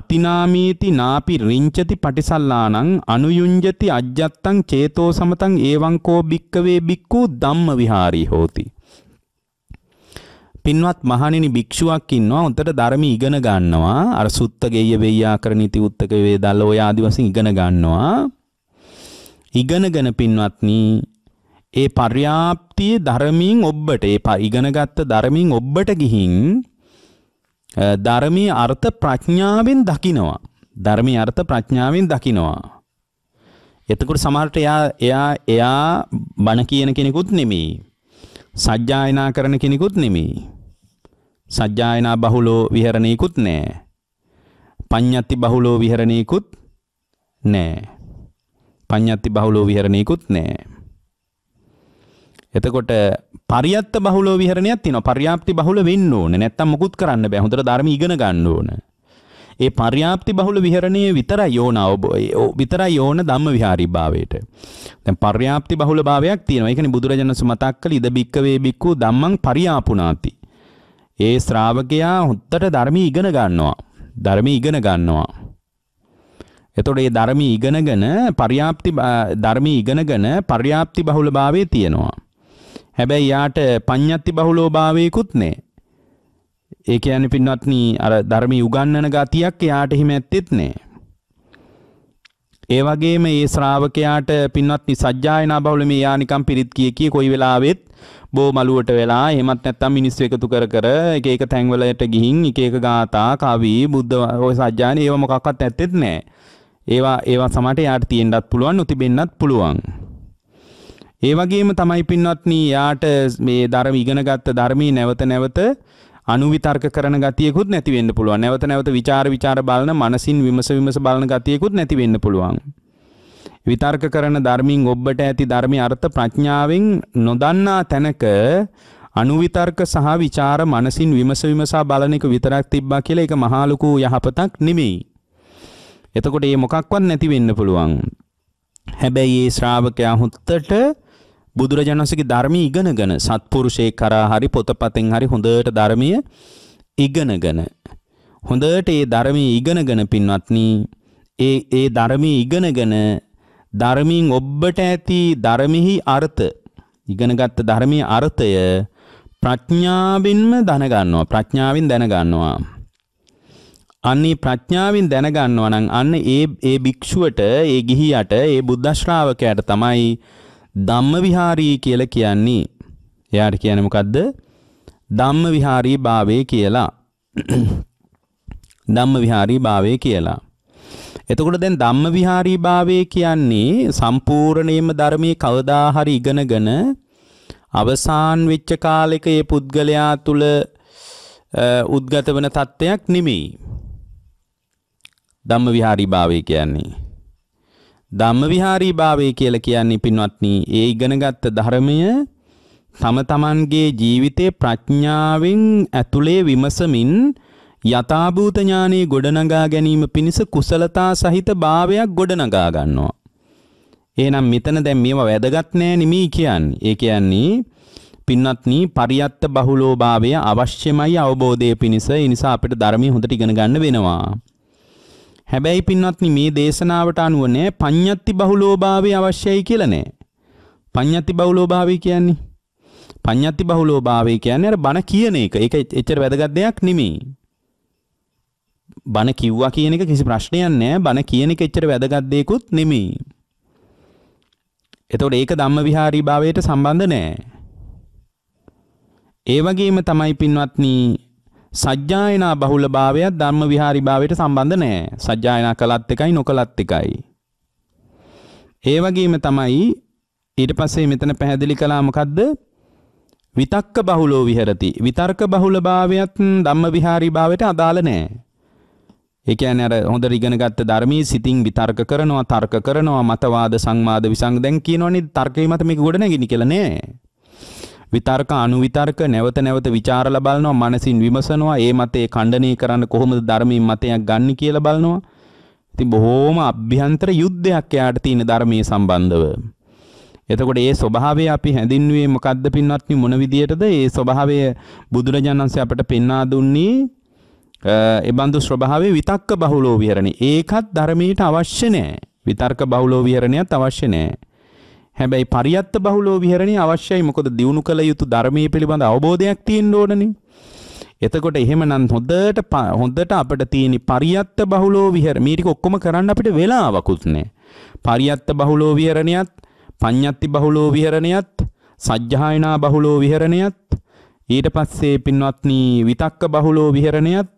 Speaker 1: අතිනාමීති නාපි රිංචති පටිසල්ලානං අනුයුංජති අජ්ජත්තං චේතෝ සමතං ඒවං කෝ බික්කවේ බික්කු ධම්ම විහාරී හෝති පින්වත් මහණෙනි භික්ෂුවක් ඉන්නවා උන්ට ධර්ම ඉගෙන ගන්නවා අර සුත්ත ගෙය්‍ය වෙය්‍යාකරණ ඉති උත්තක වේදල්ල ඔය ආදි වශයෙන් ඉගෙන ගන්නවා ඉගෙනගෙන පින්වත්නි ඒ පර්‍යාප්තිය ධර්මයෙන් ඔබට ඒ ඉගෙනගත්ත ධර්මයෙන් ඔබට ගිහින් ධර්මයේ අර්ථ ප්‍රඥාවෙන් දකිනවා ධර්මයේ අර්ථ ප්‍රඥාවෙන් දකිනවා එතකොට සමහරට එයා එයා එයා බණ කියන කෙනෙකුත් නෙමෙයි සජ්ජායනා කරන කෙනෙකුත් නෙමෙයි සජ්ජායනා බහුලෝ විහරණේකුත් නැහැ. පඤ්ඤත්ති බහුලෝ විහරණේකුත් නැහැ. පඤ්ඤත්ති බහුලෝ විහරණේකුත් නැහැ. එතකොට පරියත්ත බහුලෝ විහරණයක් තියෙනවා. පරියාප්ති බහුල වෙන්න ඕනේ. නැත්තම් මුකුත් කරන්න බෑ. හොඳට ධර්ම ඉගෙන ගන්න ඕනේ. ඒ පර්යාප්ති බහුල විහරණය විතරයි ඕන විතරයි ඕන ධම්ම විහාරී භාවයට. දැන් පර්යාප්ති බහුල භාවයක් තියෙනවා. ඒ කියන්නේ බුදුරජාණන් සමතක් කළ ඉද බික්කවේ බික්කූ ධම්මං පරියාපුණාති. ඒ ශ්‍රාවකයා හොත්තට ධර්මී ඉගෙන ගන්නවා. ධර්මී ඉගෙන ගන්නවා. එතකොට මේ ධර්මී ඉගෙනගෙන පර්‍යාප්ති ධර්මී ඉගෙනගෙන පර්‍යාප්ති බහුලභාවයේ තියෙනවා. හැබැයි යාට පඤ්ඤත්ති බහුලෝභාවයකුත් නෑ. ඒ කියන්නේ පින්වත්නි අර ධර්මී උගන්නන ගතියක් යාට හිම ඇත්තෙත් නෑ. ඒ වගේම ඒ ශ්‍රාවකයාට පින්වත්නි සජ්ජායනා බහුල මේ යානිකම් පිරිත් කිය කී කොයි වෙලාවෙත් බෝ මලුවට වෙලා එහෙමත් නැත්නම් මිනිස්සු එකතු කර කර එක එක තැන්වලට ගිහින් එක එක ගාථා කවි බුද්ධ ඔය සජ්ජායන ඒව මොකක්වත් ඇත්තෙත් නැහැ. ඒවා ඒවා සමහරට යාට තියෙන්නත් පුළුවන් උතිබෙන්නත් පුළුවන්. ඒ වගේම තමයි පින්වත්නි යාට මේ ධර්ම ඉගෙන ගත්ත ධර්මී නැවත නැවත අනුවිතර්ක කරන ගතියකුත් නැති වෙන්න පුළුවන්. නැවත නැවත ਵਿਚාර ਵਿਚාර බලන, මනසින් විමස විමස බලන ගතියකුත් නැති වෙන්න පුළුවන්. විතර්ක කරන ධර්මින් ඔබට ඇති ධර්මයේ අර්ථ ප්‍රඥාවෙන් නොදන්නා තැනක අනුවිතර්ක සහ ਵਿਚාර මනසින් විමස විමසා බලන එක විතරක් තිබ්බා කියලා ඒක මහා ලොකු යහපතක් නෙමෙයි. එතකොට මේ මොකක්වත් නැති වෙන්න පුළුවන්. හැබැයි මේ ශ්‍රාවකයා හුත්තට බුදුරජාණන්සේගේ ධර්මී ඉගෙනගෙන සත්පුරුෂයෙක් කරා හරි පොතපතෙන් හරි හොඳට ධර්මය ඉගෙනගෙන හොඳට ඒ ධර්මී ඉගෙනගෙන පින්වත්නි ඒ ඒ ධර්මී ඉගෙනගෙන ධර්මීන් ඔබට ඇති ධර්මෙහි අර්ථ ඉගෙනගත්ත ධර්මයේ අර්ථය ප්‍රඥාවෙන්ම දැනගන්නවා ප්‍රඥාවෙන් දැනගන්නවා අන්නේ ප්‍රඥාවෙන් දැනගන්නවා නම් අන්න ඒ ඒ භික්ෂුවට ඒ ගිහියට ඒ බුද්ධ ශ්‍රාවකයාට තමයි ධම්ම විහාරී කියලා කියන්නේ එයාට කියන්නේ මොකද්ද ධම්ම විහාරී භාවය කියලා [clears throat] ධම්ම විහාරී භාවය කියලා එතකොට දැන් ධම්ම විහාරී භාවය කියන්නේ සම්පූර්ණයෙන්ම ධර්මයේ කවදා හරි ඉගෙනගෙන අවසාන් වෙච්ච කාලෙක ඒ පුද්ගලයා තුල උද්ගත වෙන තත්ත්වයක් නෙමෙයි. ධම්ම විහාරී භාවය කියන්නේ ධම්ම විහාරී භාවය කියලා කියන්නේ පින්වත්නි ඒ ඉගෙනගත්ත ධර්මය තම තමන්ගේ ජීවිතේ ප්‍රඥාවෙන් ඇතුලේ විමසමින් යථාභූත ඥානෙ ගොඩනගා ගැනීම පිණිස කුසලතා සහිත භාවයක් ගොඩනගා ගන්නවා. එහෙනම් මෙතන දැන් මේව වැදගත් නෑ නෙමී කියන්නේ. ඒ කියන්නේ පින්වත්නි පරියත්ත බහුලෝභාවය අවශ්‍යමයි අවබෝධය පිණිස. ඒ නිසා අපිට ධර්මයේ හොඳට ඉගෙන ගන්න වෙනවා. හැබැයි පින්වත්නි මේ දේශනාවට අනුව නෑ පඤ්ඤත්ති බහුලෝභාවය අවශ්‍යයි කියලා නෑ. පඤ්ඤත්ති බහුලෝභාවය කියන්නේ පඤ්ඤත්ති බහුලෝභාවය කියන්නේ අර බණ කියන එක. ඒක එච්චර වැදගත් දෙයක් නෙමෙයි. බණ කිව්වා කියන එක කිසි ප්‍රශ්නයක් නෑ. බණ කියන එක එච්චර වැදගත් දෙයක්ුත් නෙමෙයි. එතකොට ඒක ධම්ම විහාරී භාවයට සම්බන්ධ නෑ. ඒ වගේම තමයි පින්වත්නි සජ්ජායනා බහුලභාවයත් ධර්ම විහාරි භාවයට සම්බන්ධ නෑ. සජ්ජායනා කළත් එකයි නොකළත් එකයි. ඒ වගේම තමයි ඊට පස්සේ මෙතන පැහැදිලි කළා මොකද්ද? විතක්ක බහුලෝ විහෙරති. විතර්ක බහුලභාවයත් ධම්ම විහාරි භාවයට අදාළ නෑ. ඒ කියන්නේ අර හොඳට ඉගෙනගත්ත ධර්මයේ සිතින් විතර්ක කරනවා, තර්ක කරනවා, මතවාද, සංවාද, විසංග දැන් කියනවනේ තර්කේ මත මේක ගොඩ නැගිනි කියලා නෑ. විතර්ක අනුවිතර්ක නැවත නැවත ਵਿਚාරලා බලනවා මනසින් විමසනවා ඒ මතේ ඛණ්ඩණය කරන්න කොහොමද ධර්මයෙන් මතයක් ගන්න කියලා බලනවා ඉතින් බොහෝම අභ්‍යන්තර යුද්ධයක් එයාට තියෙන ධර්මයේ සම්බන්ධව එතකොට ඒ ස්වභාවය අපි හැඳින්වුවේ මොකද්ද පින්වත්නි මොන විදියටද ඒ ස්වභාවය බුදුරජාණන්සේ අපට පෙන්වා දුන්නේ ඒ බඳු ස්වභාවයේ විතක්ක බහුලෝ විහරණේ ඒකත් ධර්මයට අවශ්‍ය නැහැ විතර්ක බහුලෝ විහරණයත් අවශ්‍ය නැහැ හැබැයි පරියත්ත බහුලෝ විහරණය අවශ්‍යයි මොකද දියුණු කළ යුතු ධර්මයේ පිළිබඳ අවබෝධයක් තියෙන්න ඕනනේ. එතකොට එහෙමනම් හොඳට හොඳට අපිට තියෙන පරියත්ත බහුලෝ විහර මේ ටික ඔක්කොම කරන්න අපිට වෙලාවකුත් නැහැ. පරියත්ත බහුලෝ විහරණයත්, පඤ්ඤත්ති බහුලෝ විහරණයත්, සජ්ජායනා බහුලෝ විහරණයත්, ඊට පස්සේ පින්වත්නි විතක්ක බහුලෝ විහරණයත්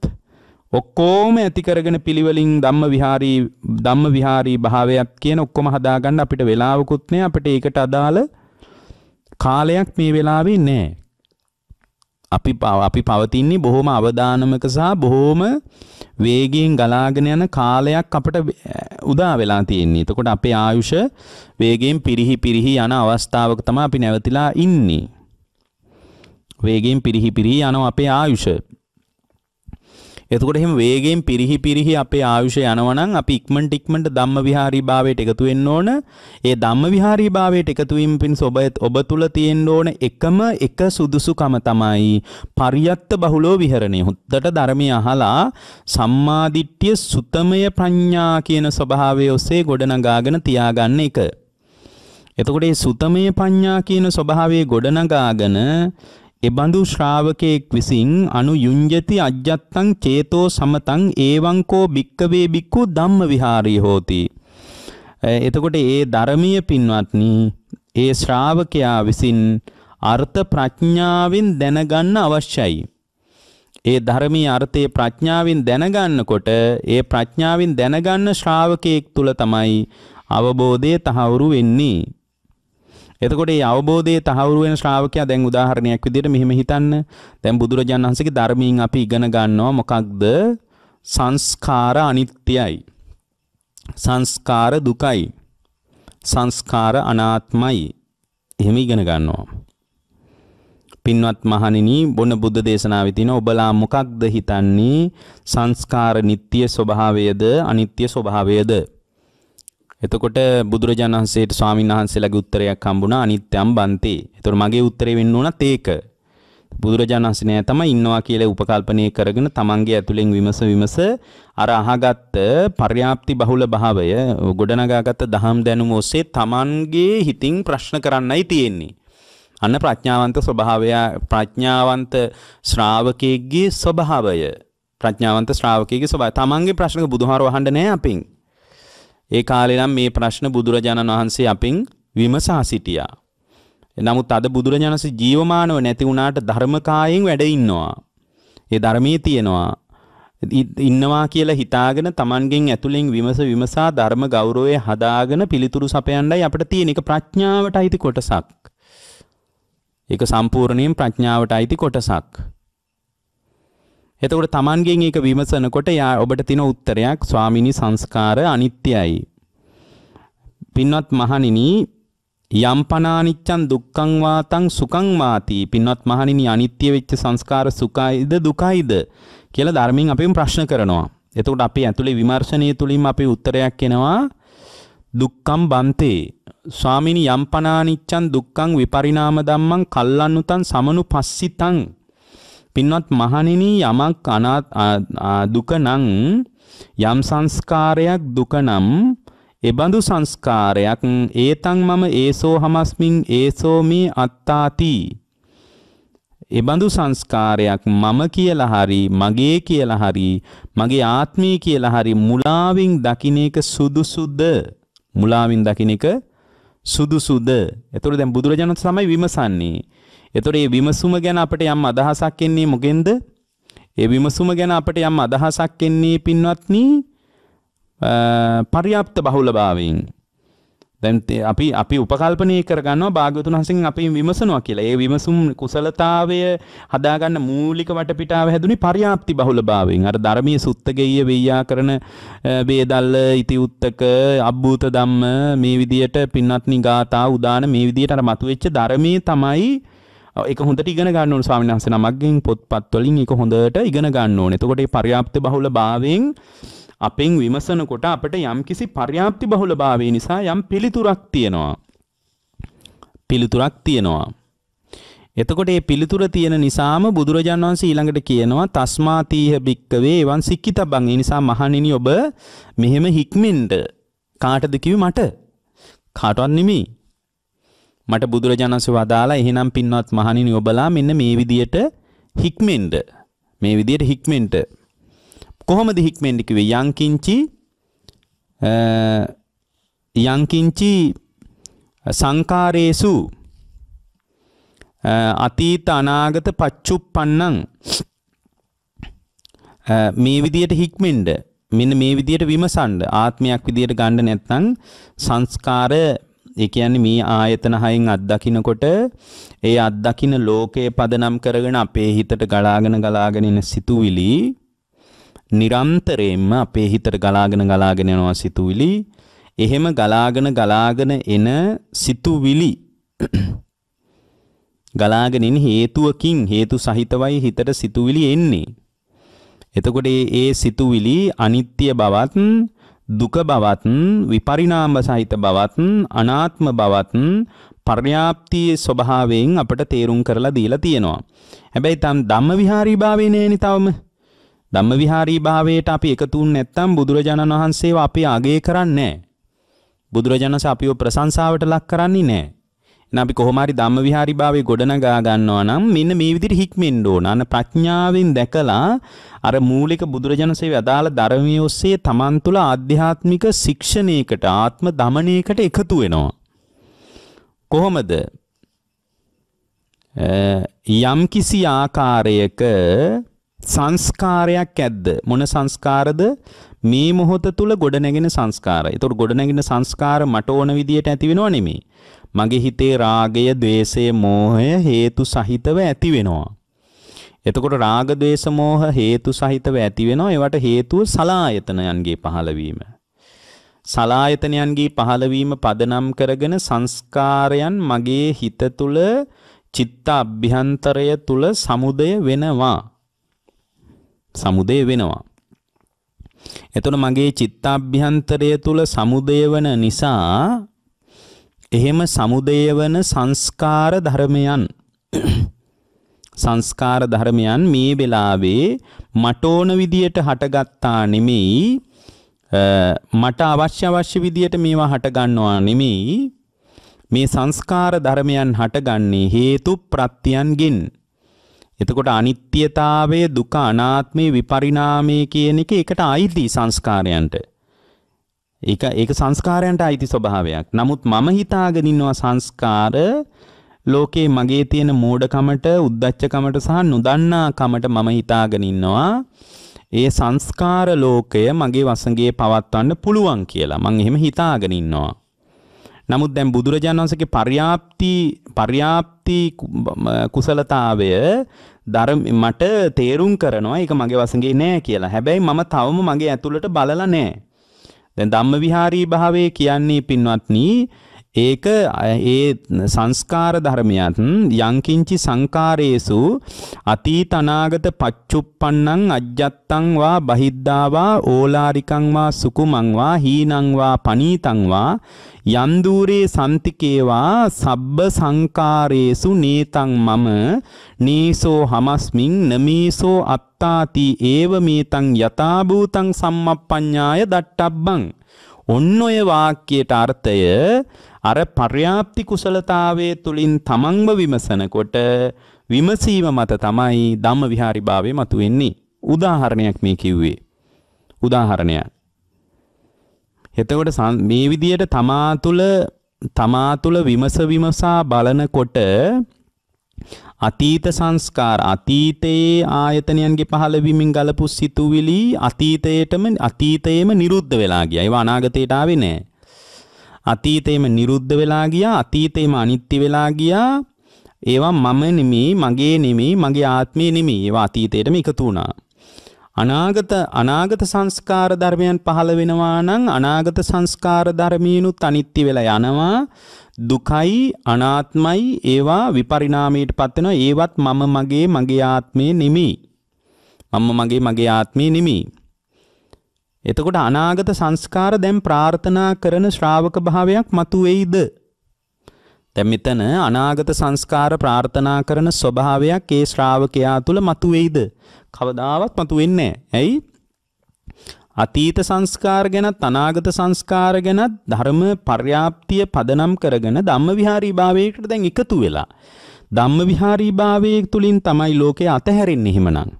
Speaker 1: ඔක්කොම ඇති කරගෙන පිළිවෙලින් ධම්ම විහාරී ධම්ම විහාරී භාවයත් කියන ඔක්කොම හදාගන්න අපිට වෙලාවකුත් නෑ අපිට ඒකට අදාළ කාලයක් මේ වෙලාවේ නෑ අපි අපි පවතින්නේ බොහොම අවදානමක සහ බොහොම වේගයෙන් ගලාගෙන යන කාලයක් අපට උදා වෙලා තියෙන්නේ. එතකොට අපේ ආයුෂ වේගයෙන් පිරිහි පිරිහි යන අවස්ථාවක තමයි අපි නැවතිලා ඉන්නේ. වේගයෙන් පිරිහි පිරිහි යන අපේ ආයුෂ. එතකොට එහෙම වේගයෙන් පිරිහි පිරිහි අපේ ආයුෂය යනවනම් අපි ඉක්මනට ඉක්මනට ධම්ම විහාරී භාවයට එකතු වෙන්න ඕන. ඒ ධම්ම විහාරී භාවයට එකතු වීම පිණිස ඔබ ඔබ තුල තියෙන්න ඕන එකම එක සුදුසුකම තමයි පරියත්ත බහුලෝ විහරණය. හොද්දට ධර්මය අහලා සම්මාදිට්ඨිය සුතමය ප්‍රඥා කියන ස්වභාවය ඔස්සේ ගොඩනගාගෙන තියාගන්න එක. එතකොට මේ සුතමය ප්‍රඥා කියන ස්වභාවයේ ගොඩනගාගෙන එබඳු ශ්‍රාවකයෙක් විසින් අනු යුඤ්ජති අජ්ජත්තං චේතෝ සමතං ඒවං කෝ භික්කවේ බික්කු ධම්ම විහාරී හෝති. එතකොට ඒ ධර්මීය පින්වත්නි ඒ ශ්‍රාවකයා විසින් අර්ථ ප්‍රඥාවෙන් දැනගන්න අවශ්‍යයි. ඒ ධර්මීය අර්ථයේ ප්‍රඥාවෙන් දැනගන්නකොට ඒ ප්‍රඥාවෙන් දැනගන්න ශ්‍රාවකයෙක් තුල තමයි අවබෝධය තහවුරු වෙන්නේ. එතකොට මේ අවබෝධයේ තහවුරු වෙන ශ්‍රාවකයා දැන් උදාහරණයක් විදිහට මෙහෙම හිතන්න. දැන් බුදුරජාණන් වහන්සේගේ ධර්මයෙන් අපි ඉගෙන ගන්නවා මොකක්ද? සංස්කාර අනිත්‍යයි. සංස්කාර දුකයි. සංස්කාර අනාත්මයි. එහෙම ඉගෙන ගන්නවා. පින්වත් මහණෙනි බොන බුද්ධ දේශනාවේ තියෙන ඔබලා මොකක්ද හිතන්නේ සංස්කාර නিত্য ස්වභාවයද අනිත්‍ය ස්වභාවයද එතකොට බුදුරජාණන් වහන්සේට ස්වාමීන් වහන්සේලාගේ උත්තරයක් හම්බුණා අනිත්‍යම් බන්තේ. එතකොට මගේ උත්තරේ වෙන්න උනත් ඒක. බුදුරජාණන් වහන්සේ නෑ තමයි ඉන්නවා කියලා උපකල්පනය කරගෙන තමන්ගේ ඇතුලෙන් විමස විමස අර අහගත්ත පර්‍යාප්ති බහුල භාවය ගොඩනගාගත්ත දහම් දැනුම ඔස්සේ තමන්ගේ හිතින් ප්‍රශ්න කරන්නයි තියෙන්නේ. අන්න ප්‍රඥාවන්ත ස්වභාවය ප්‍රඥාවන්ත ශ්‍රාවකයෙක්ගේ ස්වභාවය ප්‍රඥාවන්ත ශ්‍රාවකයෙක්ගේ ස්වභාවය තමන්ගේ ප්‍රශ්නක බුදුහාර වහන්න නෑ අපින් ඒ කාලේ නම් මේ ප්‍රශ්න බුදුරජාණන් වහන්සේ අපින් විමසා සිටියා. නමුත් අද බුදුරජාණන්සේ ජීවමානව නැති වුණාට ධර්මකායෙන් වැඩ ඉන්නවා. ඒ ධර්මයේ තියෙනවා. ඉන්නවා කියලා හිතාගෙන Tamanගෙන් ඇතුලෙන් විමස විමසා ධර්ම ගෞරවය හදාගෙන පිළිතුරු සපයන්නයි අපිට තියෙන එක ප්‍රඥාවට අයිති කොටසක්. ඒක සම්පූර්ණයෙන් ප්‍රඥාවට අයිති කොටසක්. එතකොට Tamanගෙන් ඒක විමසනකොට යා ඔබට තියෙන උත්තරයක් ස්වාමිනී සංස්කාර අනිත්‍යයි. පින්වත් මහණෙනි යම් පනානිච්චන් දුක්ඛං වාතං සුඛං වාති පින්වත් මහණෙනි අනිත්‍ය වෙච්ච සංස්කාර සුඛයිද දුකයිද කියලා ධර්මයෙන් අපෙන් ප්‍රශ්න කරනවා. එතකොට අපි ඇතුලේ විමර්ශනය තුලින් අපි උත්තරයක් එනවා දුක්ඛම් බන්තේ ස්වාමිනී යම් පනානිච්චන් දුක්ඛං විපරිණාම ධම්මං කල්ලන්නුතං සමනුපස්සිතං පින්වත් මහණෙනි යමක් අනාත් දුක නම් යම් සංස්කාරයක් දුක නම් එබඳු සංස්කාරයක් ඒතං මම ඒසෝ හමස්මින් ඒසෝ මේ අත්තාති එබඳු සංස්කාරයක් මම කියලා හරි මගේ කියලා හරි මගේ ආත්මය කියලා හරි මුලාවින් දකින්න එක සුදුසුද මුලාවින් දකින්න එක සුදුසුද එතකොට දැන් බුදුරජාණන් තමයි විමසන්නේ එතකොට මේ විමසුම ගැන අපිට යම් අදහසක් එන්නේ මොකෙන්ද? ඒ විමසුම ගැන අපිට යම් අදහසක් එන්නේ පින්වත්නි පර්‍යාප්ත බහුලභාවයෙන්. දැන් අපි අපි උපකල්පනය කරගන්නවා භාග්‍යවතුන් වහන්සේගෙන් අපි විමසනවා කියලා. ඒ විමසුම් කුසලතාවය හදාගන්න මූලික වටපිටාව හැදුනේ පර්‍යාප්ති බහුලභාවයෙන්. අර ධර්මීය සුත්තගෙය වෙయ్యා කරන වේදල්ල, ඉති උත්තක, අබ්බූත ධම්ම මේ විදියට පින්වත්නි ගාථා උදාන මේ විදියට අර මතුවෙච්ච ධර්මයේ තමයි එක හොඳට ඉගෙන ගන්න ස්වාමිනහස නමක්ගෙන් පොත්පත්වලින් එක හොඳට ඉගෙන ගන්න ඕන එතකොට පර්යාප්ති බහුල භාවයෙන් අපෙන් විමසනකොට අපට යම් කිසි පර්යාප්ති බහුල භාවය නිසා යම් පිළිතුරක් තියෙනවා පිළිතුරක් තියෙනවා එතකොට මේ පිළිතුර තියෙන නිසාම බුදුරජාණන් වහන්සේ ඊළඟට කියනවා තස්මාතීහ බික්කවේ එවන් සික්කිතබන්. ඒ නිසා මහණෙනි ඔබ මෙහෙම හික්මෙන්න කාටද කිව්වේ මට? කාටවත් නෙමෙයි. මට බුදුරජාණන්සේ වදාලා එහෙනම් පින්වත් මහණෙනි ඔබලා මෙන්න මේ විදියට හික්මෙන්ඩ මේ විදියට හික්මෙන්ට කොහොමද හික්මෙන්ඩ කිව්වේ යංකින්චි යංකින්චි සංකාරේසු අතීත අනාගත පච්චුප්පන්නං මේ විදියට හික්මෙන්ඩ මෙන්න මේ විදියට විමසන්න ආත්මයක් විදියට ගන්න නැත්නම් සංස්කාර ඒ කියන්නේ මේ ආයතන හයෙන් අත්දකින්නකොට ඒ අත්දකින්න ලෝකයේ පදනම් කරගෙන අපේ හිතට ගලාගෙන ගලාගෙන එන සිතුවිලි නිරන්තරයෙන්ම අපේ හිතට ගලාගෙන ගලාගෙන යනවා සිතුවිලි එහෙම ගලාගෙන ගලාගෙන එන සිතුවිලි [clears throat] ගලාගෙන එන හේතුවකින් හේතු සහිතවයි හිතට සිතුවිලි එන්නේ එතකොට ඒ සිතුවිලි අනිත්‍ය බවත් දුක බවත් විපරිණාම සහිත බවත් අනාත්ම බවත් පර්යාප්තියේ ස්වභාවයෙන් අපට තේරුම් කරලා දීලා තියෙනවා. හැබැයි තම් ධම්මවිහාරී භාවේ නෑනේ තවම. ධම්මවිහාරී භාවයට අපි එකතු වුනේ නැත්නම් බුදුරජාණන් වහන්සේව අපි අගය කරන්නේ නෑ. බුදුරජාණන්ස අපිව ප්‍රශංසාවට ලක් කරන්නේ නෑ. එහෙනම් අපි කොහොම හරි ධම්ම විහාරිභාවයේ ගොඩනගා ගන්නවා නම් මෙන්න මේ විදිහට හික්මෙන්න ඕන. අන්න ප්‍රඥාවෙන් දැකලා අර මූලික බුදුරජාණන් සේ අදාළ ධර්මයේ ඔස්සේ තමන් තුළ ආධ්‍යාත්මික ශික්ෂණයකට ආත්ම දමණයකට එකතු වෙනවා. කොහොමද? යම් කිසි ආකාරයක සංස්කාරයක් ඇද්ද මොන සංස්කාරද මේ මොහොත තුල ගොඩනැගෙන සංස්කාර. ඒතකොට ගොඩනැගෙන සංස්කාර මට ඕන විදියට ඇති වෙනව නෙමෙයි. මගේ හිතේ රාගය, ద్వේෂය, මෝහය හේතු සහිතව ඇති වෙනවා. එතකොට රාග, ద్వේෂ, මෝහ හේතු සහිතව ඇති වෙනවා. ඒවට හේතුව සලායතනයන්ගේ පහළවීම. සලායතනයන්ගේ පහළවීම පදනම් කරගෙන සංස්කාරයන් මගේ හිත තුල චිත්ත අභ්‍යන්තරය තුල සමුදය වෙනවා. සමුදය වෙනවා. එතකොට මගේ චිත්තාභ්‍යන්තරය තුල සමුදය වෙන නිසා එහෙම සමුදය වෙන සංස්කාර ධර්මයන් [clears throat] සංස්කාර ධර්මයන් මේ වෙලාවේ මට ඕන විදියට හටගත්තා නෙමෙයි මට අවශ්‍ය අවශ්‍ය විදියට මේවා හටගන්නවා නෙමෙයි මේ සංස්කාර ධර්මයන් හටගන්නේ හේතු ප්‍රත්‍යයන්ගින් එතකොට අනිත්‍යතාවය දුක අනාත්මය විපරිණාමය කියන එක එකට අයිති සංස්කාරයන්ට. ඒක ඒක සංස්කාරයන්ට අයිති ස්වභාවයක්. නමුත් මම හිතාගෙන ඉන්නවා සංස්කාර ලෝකේ මගේ තියෙන මෝඩකමට, උද්දච්චකමට සහ නොදන්නාකමට මම හිතාගෙන ඉන්නවා. ඒ සංස්කාර ලෝකය මගේ වසඟේ පවත්වන්න පුළුවන් කියලා. මං එහෙම හිතාගෙන ඉන්නවා. නමුත් දැන් බුදුරජාණන් වහන්සේගේ පර්යාප්ති පර්යාප්ති කුසලතාවය ධර්ම මට තේරුම් කරනවා ඒක මගේ වසඟේ නෑ කියලා. හැබැයි මම තවම මගේ ඇතුළට බලලා නෑ. දැන් ධම්ම විහාරී භාවය කියන්නේ පින්වත්නි ඒක ඒ සංස්කාර ධර්මයන් යංකින්චි සංකාරේසු අතීත අනාගත පච්චුප්පන්නං අජ්ජත්තං වා බහිද්ධා වා ඕලාරිකං වා සුකුමං වා හීනං වා පනීතං වා යම් দূරේ සම්තිකේ වා සබ්බ සංකාරේසු නේතං මම නීසෝ හමස්මින් නමීසෝ අත්තාති ඒව මේතං යථා භූතං සම්මප්පඤ්ඤාය දට්ටබ්බං ඔන්න ඔය වාක්‍යයට අර්ථය අර පර්යාප්ති කුසලතාවය තුළින් තමන්ව විමසනකොට විමසීම මත තමයි ධම්ම විහාරිභාවය මතු වෙන්නේ. උදාහරණයක් මේ කිව්වේ. උදාහරණයක්. එතකොට මේ විදියට තමා තුළ තමා තුළ විමස විමසා බලනකොට අතීත සංස්කාර අතීතයේ ආයතනයන්ගේ පහළවීමෙන් ගලපු සිතුවිලි අතීතයටම අතීතයේම නිරුද්ධ වෙලා ගියා. ඒවා අනාගතයට ආවේ නැහැ. අතීතයේම නිරුද්ධ වෙලා ගියා. අතීතයේම අනිත්‍ය වෙලා ගියා. ඒවා මම නෙමෙයි, මගේ නෙමෙයි, මගේ ආත්මය නෙමෙයි. ඒවා අතීතයටම එකතු වුණා. අනාගත අනාගත සංස්කාර ධර්මයන් පහළ වෙනවා නම් අනාගත සංස්කාර ධර්මීනුත් අනිත්‍ය වෙලා යනවා. දුකයි අනාත්මයි ඒවා විපරිණාමයට පත් වෙනවා ඒවත් මම මගේ මගේ ආත්මේ නෙමෙයි මම මගේ මගේ ආත්මේ නෙමෙයි එතකොට අනාගත සංස්කාර දැන් ප්‍රාර්ථනා කරන ශ්‍රාවක භාවයක් මතුවේයිද දැන් මෙතන අනාගත සංස්කාර ප්‍රාර්ථනා කරන ස්වභාවයක් ඒ ශ්‍රාවකයා තුල මතුවේයිද කවදාවත් මතුවෙන්නේ නැහැ ඇයි අතීත සංස්කාර ගැනත් අනාගත සංස්කාර ගැනත් ධර්ම පර්යාප්තිය පදනම් කරගෙන ධම්ම විහාරී භාවයකට දැන් එකතු වෙලා. ධම්ම විහාරී භාවය තුළින් තමයි ලෝකය අතහැරෙන්නේ එහෙමනම්.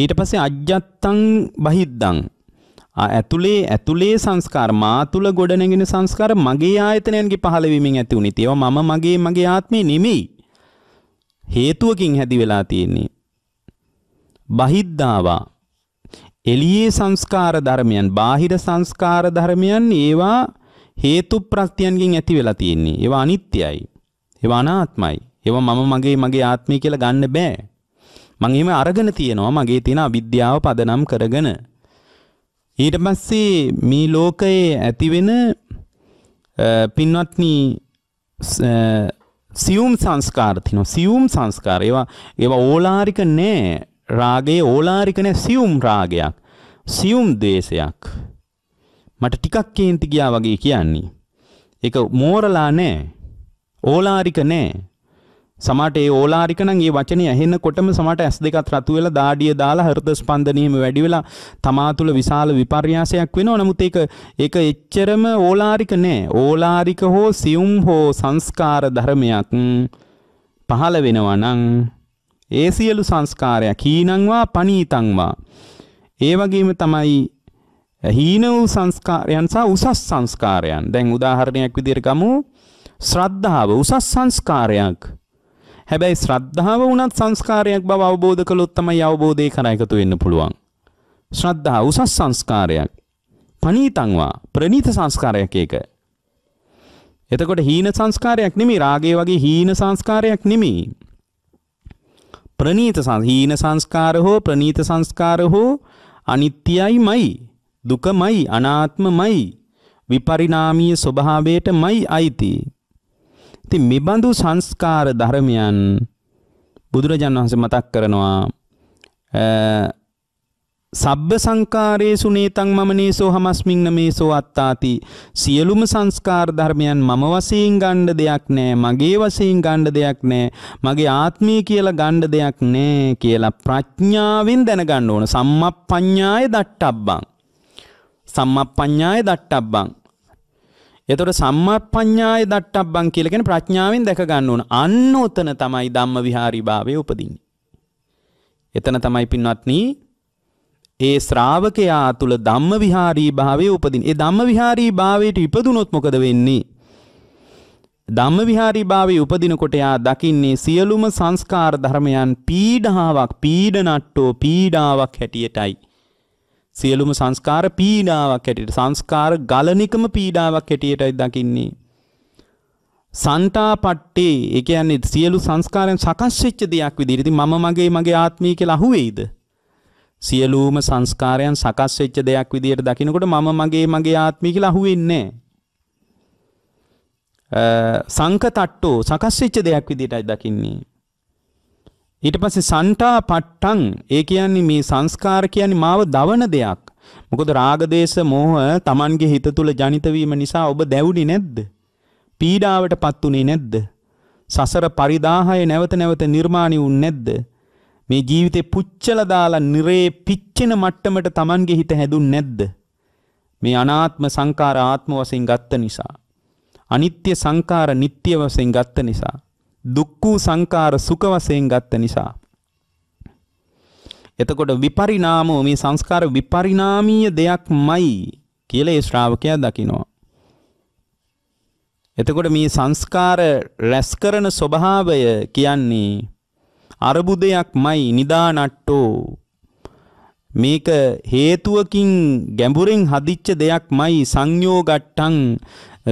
Speaker 1: ඊට පස්සේ අජ්ජත්තං බහිද්දං ඇතුලේ ඇතුලේ සංස්කාර මා තුල ගොඩනැගෙන සංස්කාර මගේ ආයතනයන්ගේ පහළවීමෙන් ඇති වුණිත. ඒවා මම මගේ මගේ ආත්මේ නෙමෙයි. හේතුවකින් හැදි වෙලා තියෙන්නේ. බහිද්දාවා එළියේ සංස්කාර ධර්මයන් බාහිර සංස්කාර ධර්මයන් ඒවා හේතු ප්‍රත්‍යයන්ගෙන් ඇති වෙලා තියෙන්නේ. ඒවා අනිත්‍යයි. ඒවා අනාත්මයි. ඒවා මම මගේ මගේ ආත්මය කියලා ගන්න බෑ. මං එහෙම අරගෙන තියෙනවා මගේ තියෙන අවිද්‍යාව පදනම් කරගෙන. ඊට පස්සේ මේ ලෝකයේ ඇතිවෙන පින්වත්නි සියුම් සංස්කාර තිනවා. සියුම් සංස්කාර. ඒවා ඒවා ඕලාරික නෑ. රාගයේ ඕලාරික නැ සියුම් රාගයක්. සියුම් ද්වේෂයක්. මට ටිකක් කේන්ති ගියා වගේ කියන්නේ. ඒක මෝරලා නෑ. ඕලාරික නෑ. සමහරට ඒ ඕලාරික නම් ඒ වචනේ ඇහෙනකොටම සමහරට ඇස් දෙකත් රතු වෙලා දාඩිය දාලා හෘද ස්පන්දනයම වැඩි වෙලා තමා තුළ විශාල විපර්යාසයක් වෙනවා. නමුත් ඒක ඒක එච්චරම ඕලාරික නෑ. ඕලාරික හෝ සියුම් හෝ සංස්කාර ධර්මයක් පහළ වෙනවා නම් ඒ සියලු සංස්කාරයක් හීනංවා පනීතංවා. ඒ වගේම තමයි හීන වූ සංස්කාරයන් සහ උසස් සංස්කාරයන්. දැන් උදාහරණයක් විදිහට ගමු ශ්‍රද්ධාව උසස් සංස්කාරයක්. හැබැයි ශ්‍රද්ධාව වුණත් සංස්කාරයක් බව අවබෝධ කළොත් තමයි අවබෝධය කරා එකතු වෙන්න පුළුවන්. ශ්‍රද්ධාව උසස් සංස්කාරයක්. පනීතංවා ප්‍රනීත සංස්කාරයක් ඒක. එතකොට හීන සංස්කාරයක් නෙමෙයි රාගය වගේ හීන සංස්කාරයක් නෙමෙයි. ප්‍රනීත හීන සංස්කාර හෝ ප්‍රනීත සංස්කාර හෝ අනිත්‍යයිමයි දුකමයි අනාත්මමයි විපරිණාමීය ස්වභාවයටමයි අයිති. ඉතින් මෙබඳු සංස්කාර ධර්මයන් බුදුරජාණන් වහන්සේ මතක් කරනවා සබ්බ සංකාරයේසු නේතං මම නේසෝ හමස්මින්න මේසෝ අත්තාති සියලුම සංස්කාර ධර්මයන් මම වශයෙන් ගන්න දෙයක් නෑ මගේ වශයෙන් ගන්න දෙයක් නෑ මගේ ආත්මය කියලා ගන්න දෙයක් නෑ කියලා ප්‍රඥාවෙන් දැනගන්න ඕන සම්මප්පඤ්ඤාය දට්ටබ්බං සම්මප්පඤ්ඤාය දට්ටබ්බං එතකොට සම්මප්පඤ්ඤාය දට්ටබ්බං කියලා කියන්නේ ප්‍රඥාවෙන් දැක ගන්න ඕන අන්න උතන තමයි ධම්ම විහාරී භාවයේ උපදින්නේ එතන තමයි පින්වත්නි ඒ ශ්‍රාවකයා තුළ ධම්ම විහාරී භාවය උපදින. ඒ ධම්ම විහාරී භාවයට ඉපදුනොත් මොකද වෙන්නේ? ධම්ම විහාරී භාවයේ උපදිනකොට යා දකින්නේ සියලුම සංස්කාර ධර්මයන් පීඩාවක් පීඩනට්ටෝ පීඩාවක් හැටියටයි. සියලුම සංස්කාර පීඩාවක් හැටියට සංස්කාර ගලනිකම පීඩාවක් හැටියටයි දකින්නේ. සන්තාපට්ටේ ඒ කියන්නේ සියලු සංස්කාරයන් සකස් වෙච්ච දෙයක් විදිහට ඉතින් මම මගේ මගේ ආත්මය කියලා අහුවේද? සියලුම සංස්කාරයන් සකස් වෙච්ච දෙයක් විදියට දකිනකොට මම මගේ මගේ ආත්මය කියලා අහුවෙන්නේ සංකතට්ටෝ සකස් වෙච්ච දෙයක් විදියටයි දකින්නේ. ඊට පස්සේ සන්ටා පට්ටං ඒ කියන්නේ මේ සංස්කාර කියන්නේ මාව දවන දෙයක්. මොකද රාගදේශ මෝහ Tamanගේ හිත තුල ජනිත වීම නිසා ඔබ දැවුනේ නැද්ද? පීඩාවටපත් උනේ නැද්ද? සසර පරිදාහය නැවත නැවත නිර්මාණි වුනේ නැද්ද? මේ ජීවිතේ පුච්චල දාලා නිරේ පිච්චෙන මට්ටමට Tamanගේ හිත හැදුන්නේ නැද්ද? මේ අනාත්ම සංකාර ආත්ම වශයෙන් ගත්ත නිසා. අනිත්‍ය සංකාර නিত্য වශයෙන් ගත්ත නිසා. දුක්ඛ සංකාර සුඛ වශයෙන් ගත්ත නිසා. එතකොට විපරිණාමෝ මේ සංස්කාර විපරිණාමීය දෙයක්මයි කියලා ඒ ශ්‍රාවකයා දකිනවා. එතකොට මේ සංස්කාර රැස් කරන ස්වභාවය කියන්නේ අරබුදයක්මයි නිදානට්ටෝ මේක හේතුවකින් ගැඹුරෙන් හදිච්ච දෙයක්මයි සංයෝගට්ටං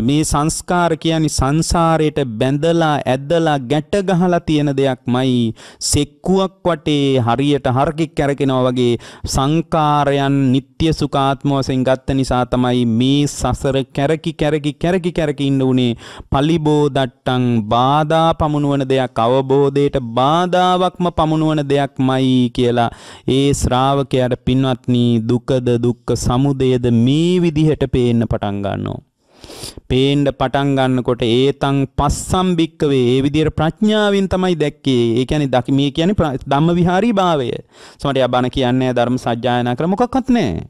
Speaker 1: මේ සංස්කාර කියන්නේ සංසාරයට බැඳලා ඇදලා ගැට ගහලා තියෙන දෙයක්මයි සෙක්කුවක් වටේ හරියට හරකෙක් කැරකෙනවා වගේ සංකාරයන් නিত্য සුඛාත්ම වශයෙන් ගත්ත නිසා තමයි මේ සසර කැරකි කැරකි කැරකි කැරකි ඉන්න උනේ පලිබෝදට්ටං බාධා පමුණුවන දෙයක් අවබෝධයට බාධාවක්ම පමුණුවන දෙයක්මයි කියලා ඒ ශ්‍රාවකයාට පින්වත්නි දුකද දුක්ඛ සමුදයද මේ විදිහට පේන්න පටන් ගන්නවා පේන්න පටන් ගන්නකොට ඒතං පස්සම් භික්කවේ ඒ විදිහට ප්‍රඥාවෙන් තමයි දැක්කේ. ඒ කියන්නේ දකි මේ කියන්නේ ධම්ම විහාරී භාවය. සමහර යබන කියන්නේ ධර්ම සජ්ජායනා කර මොකක්වත් නැහැ.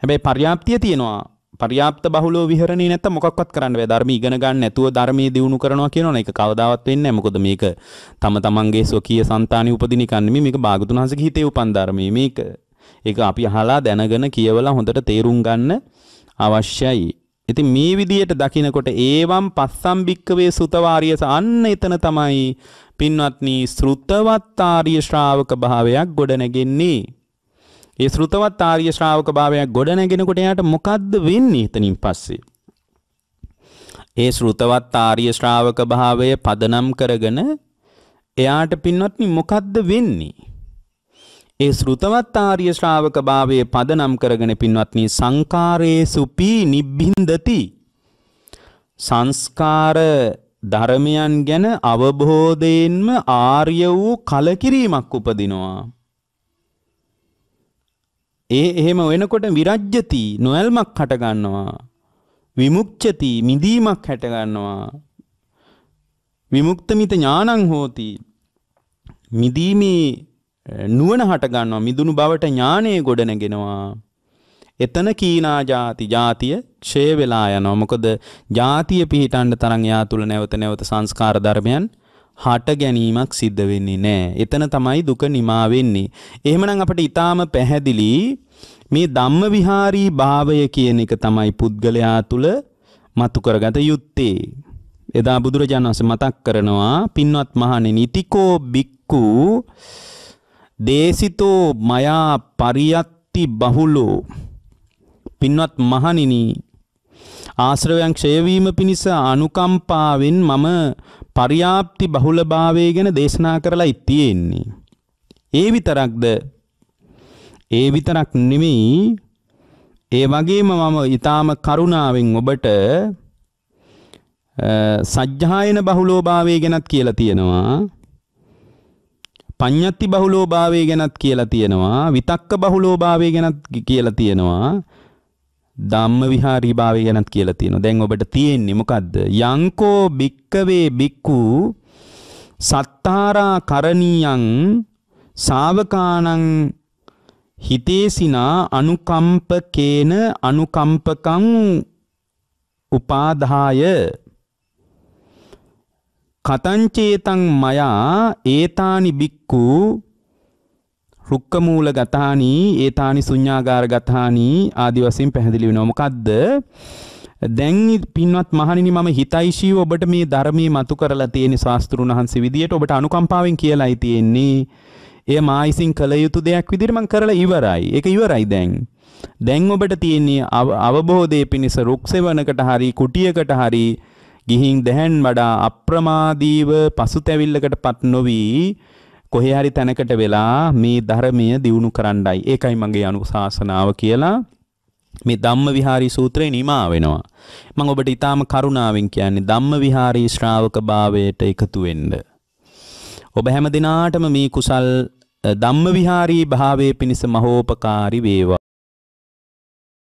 Speaker 1: හැබැයි පර්‍යාප්තිය තියෙනවා. පර්‍යාප්ත බහුලෝ විහරණේ නැත්නම් මොකක්වත් කරන්න බෑ ධර්ම ඉගෙන ගන්න නැතුව ධර්මයේ දියුණු කරනවා කියනවනේ ඒක කවදාවත් වෙන්නේ නැහැ මොකද මේක තම තමන්ගේ ස්වකීය సంతානෙ උපදින එක නෙමෙයි මේක බාගතුන් හසගේ හිතේ උපන් ධර්මයේ මේක ඒක අපි අහලා දැනගෙන කියවලා හොඳට තේරුම් ගන්න අවශ්‍යයි ඉතින් මේ විදියට දකිනකොට ඒවම් පස්සම් භික්කවේ සුතවාරියස අන්න එතන තමයි පින්වත්නි ශ්‍රුතවත් ආර්ය ශ්‍රාවක භාවයක් ගොඩනැගෙන්නේ. ඒ ශ්‍රුතවත් ආර්ය ශ්‍රාවක භාවයක් ගොඩනැගෙනකොට එයාට මොකද්ද වෙන්නේ එතනින් පස්සේ? ඒ ශ්‍රුතවත් ආර්ය ශ්‍රාවක භාවය පදනම් කරගෙන එයාට පින්වත්නි මොකද්ද වෙන්නේ? ඒ ශ්‍රුතවත් ආර්ය ශ්‍රාවක භාවයේ පදනම් කරගෙන පින්වත්නි සංකාරේසුපි නිබ්බින්දති සංස්කාර ධර්මයන් ගැන අවබෝධයෙන්ම ආර්ය වූ කලකිරීමක් උපදිනවා ඒ එහෙම වෙනකොට විරජ්‍යති නොයල්මක් හට ගන්නවා විමුක්්‍යති මිදීමක් හැට ගන්නවා විමුක්තමිත ඥානං හෝති මිදීමේ නුවණ හටගන්නවා මිදුණු බවට ඥානය ගොඩනගෙනවා එතන කීනා ಜಾති ಜಾතිය ක්ෂය වෙලා යනවා. මොකද ಜಾතිය පිහිටන්න තරම් යා තුල නැවත නැවත සංස්කාර ධර්මයන් හට ගැනීමක් සිද්ධ වෙන්නේ නැහැ. එතන තමයි දුක නිමා වෙන්නේ. එහෙමනම් අපිට ඊටාම පැහැදිලි මේ ධම්ම විහාරී භාවය කියන එක තමයි පුද්ගලයා තුල මතු කරගත යුත්තේ. එදා බුදුරජාණන් වහන්සේ මතක් කරනවා පින්වත් මහණෙනි තිකෝ බික්කු දේසිතෝ මයා පරියත්ති බහුලෝ පින්වත් මහණෙනි ආශ්‍රවයන් ක්ෂය වීම පිණිස අනුකම්පාවෙන් මම පරියාප්ති බහුලභාවය ගැන දේශනා කරලා තියෙන්නේ. ඒ විතරක්ද ඒ විතරක් නෙමෙයි ඒ වගේම මම ඊටාම කරුණාවෙන් ඔබට සජ්ජායන බහුලෝභාවය ගැනත් කියලා තියෙනවා පඤ්ඤත්ති බහුලෝභාවය ගැනත් කියලා තියෙනවා විතක්ක බහුලෝභාවය ගැනත් කියලා තියෙනවා ධම්ම විහාරී භාවය ගැනත් කියලා තියෙනවා දැන් ඔබට තියෙන්නේ මොකද්ද යංකෝ බික්කවේ බික්කු සත්තාරා කරණීයං සාවකානං හිතේසිනා අනුකම්පකේන අනුකම්පකං උපාදාය කතංචේතං මයා ඒතානි බික්කු රුක්කමූල ගතානි ඒතානි ශුඤ්ඤාගාර ගතානි ආදි වශයෙන් පැහැදිලි වෙනවා මොකද්ද දැන් පින්වත් මහණෙනි මම හිතයිෂීව ඔබට මේ ධර්මයේ මතු කරලා තියෙන ශාස්ත්‍රුණ වහන්සේ විදියට ඔබට අනුකම්පාවෙන් කියලායි තියෙන්නේ එය මා විසින් කළ යුතු දෙයක් විදියට මම කරලා ඉවරයි ඒක ඉවරයි දැන් දැන් ඔබට තියෙන්නේ අවබෝධයේ පිණිස රුක්සෙවණකට හරි කුටියකට හරි ගිහින් දැහැන් වඩා අප්‍රමාදීව පසුතැවිල්ලකටපත් නොවි කොහේ හරි තැනකට වෙලා මේ ධර්මය දියුණු කරන්නයි. ඒකයි මගේ අනුශාසනාව කියලා මේ ධම්ම විහාරී සූත්‍රය නිමා වෙනවා. මම ඔබට ඊටාම කරුණාවෙන් කියන්නේ ධම්ම විහාරී ශ්‍රාවක භාවයට එකතු වෙන්න. ඔබ හැම දිනාටම මේ කුසල් ධම්ම විහාරී භාවයේ පිණිස මහෝපකාරී වේවා.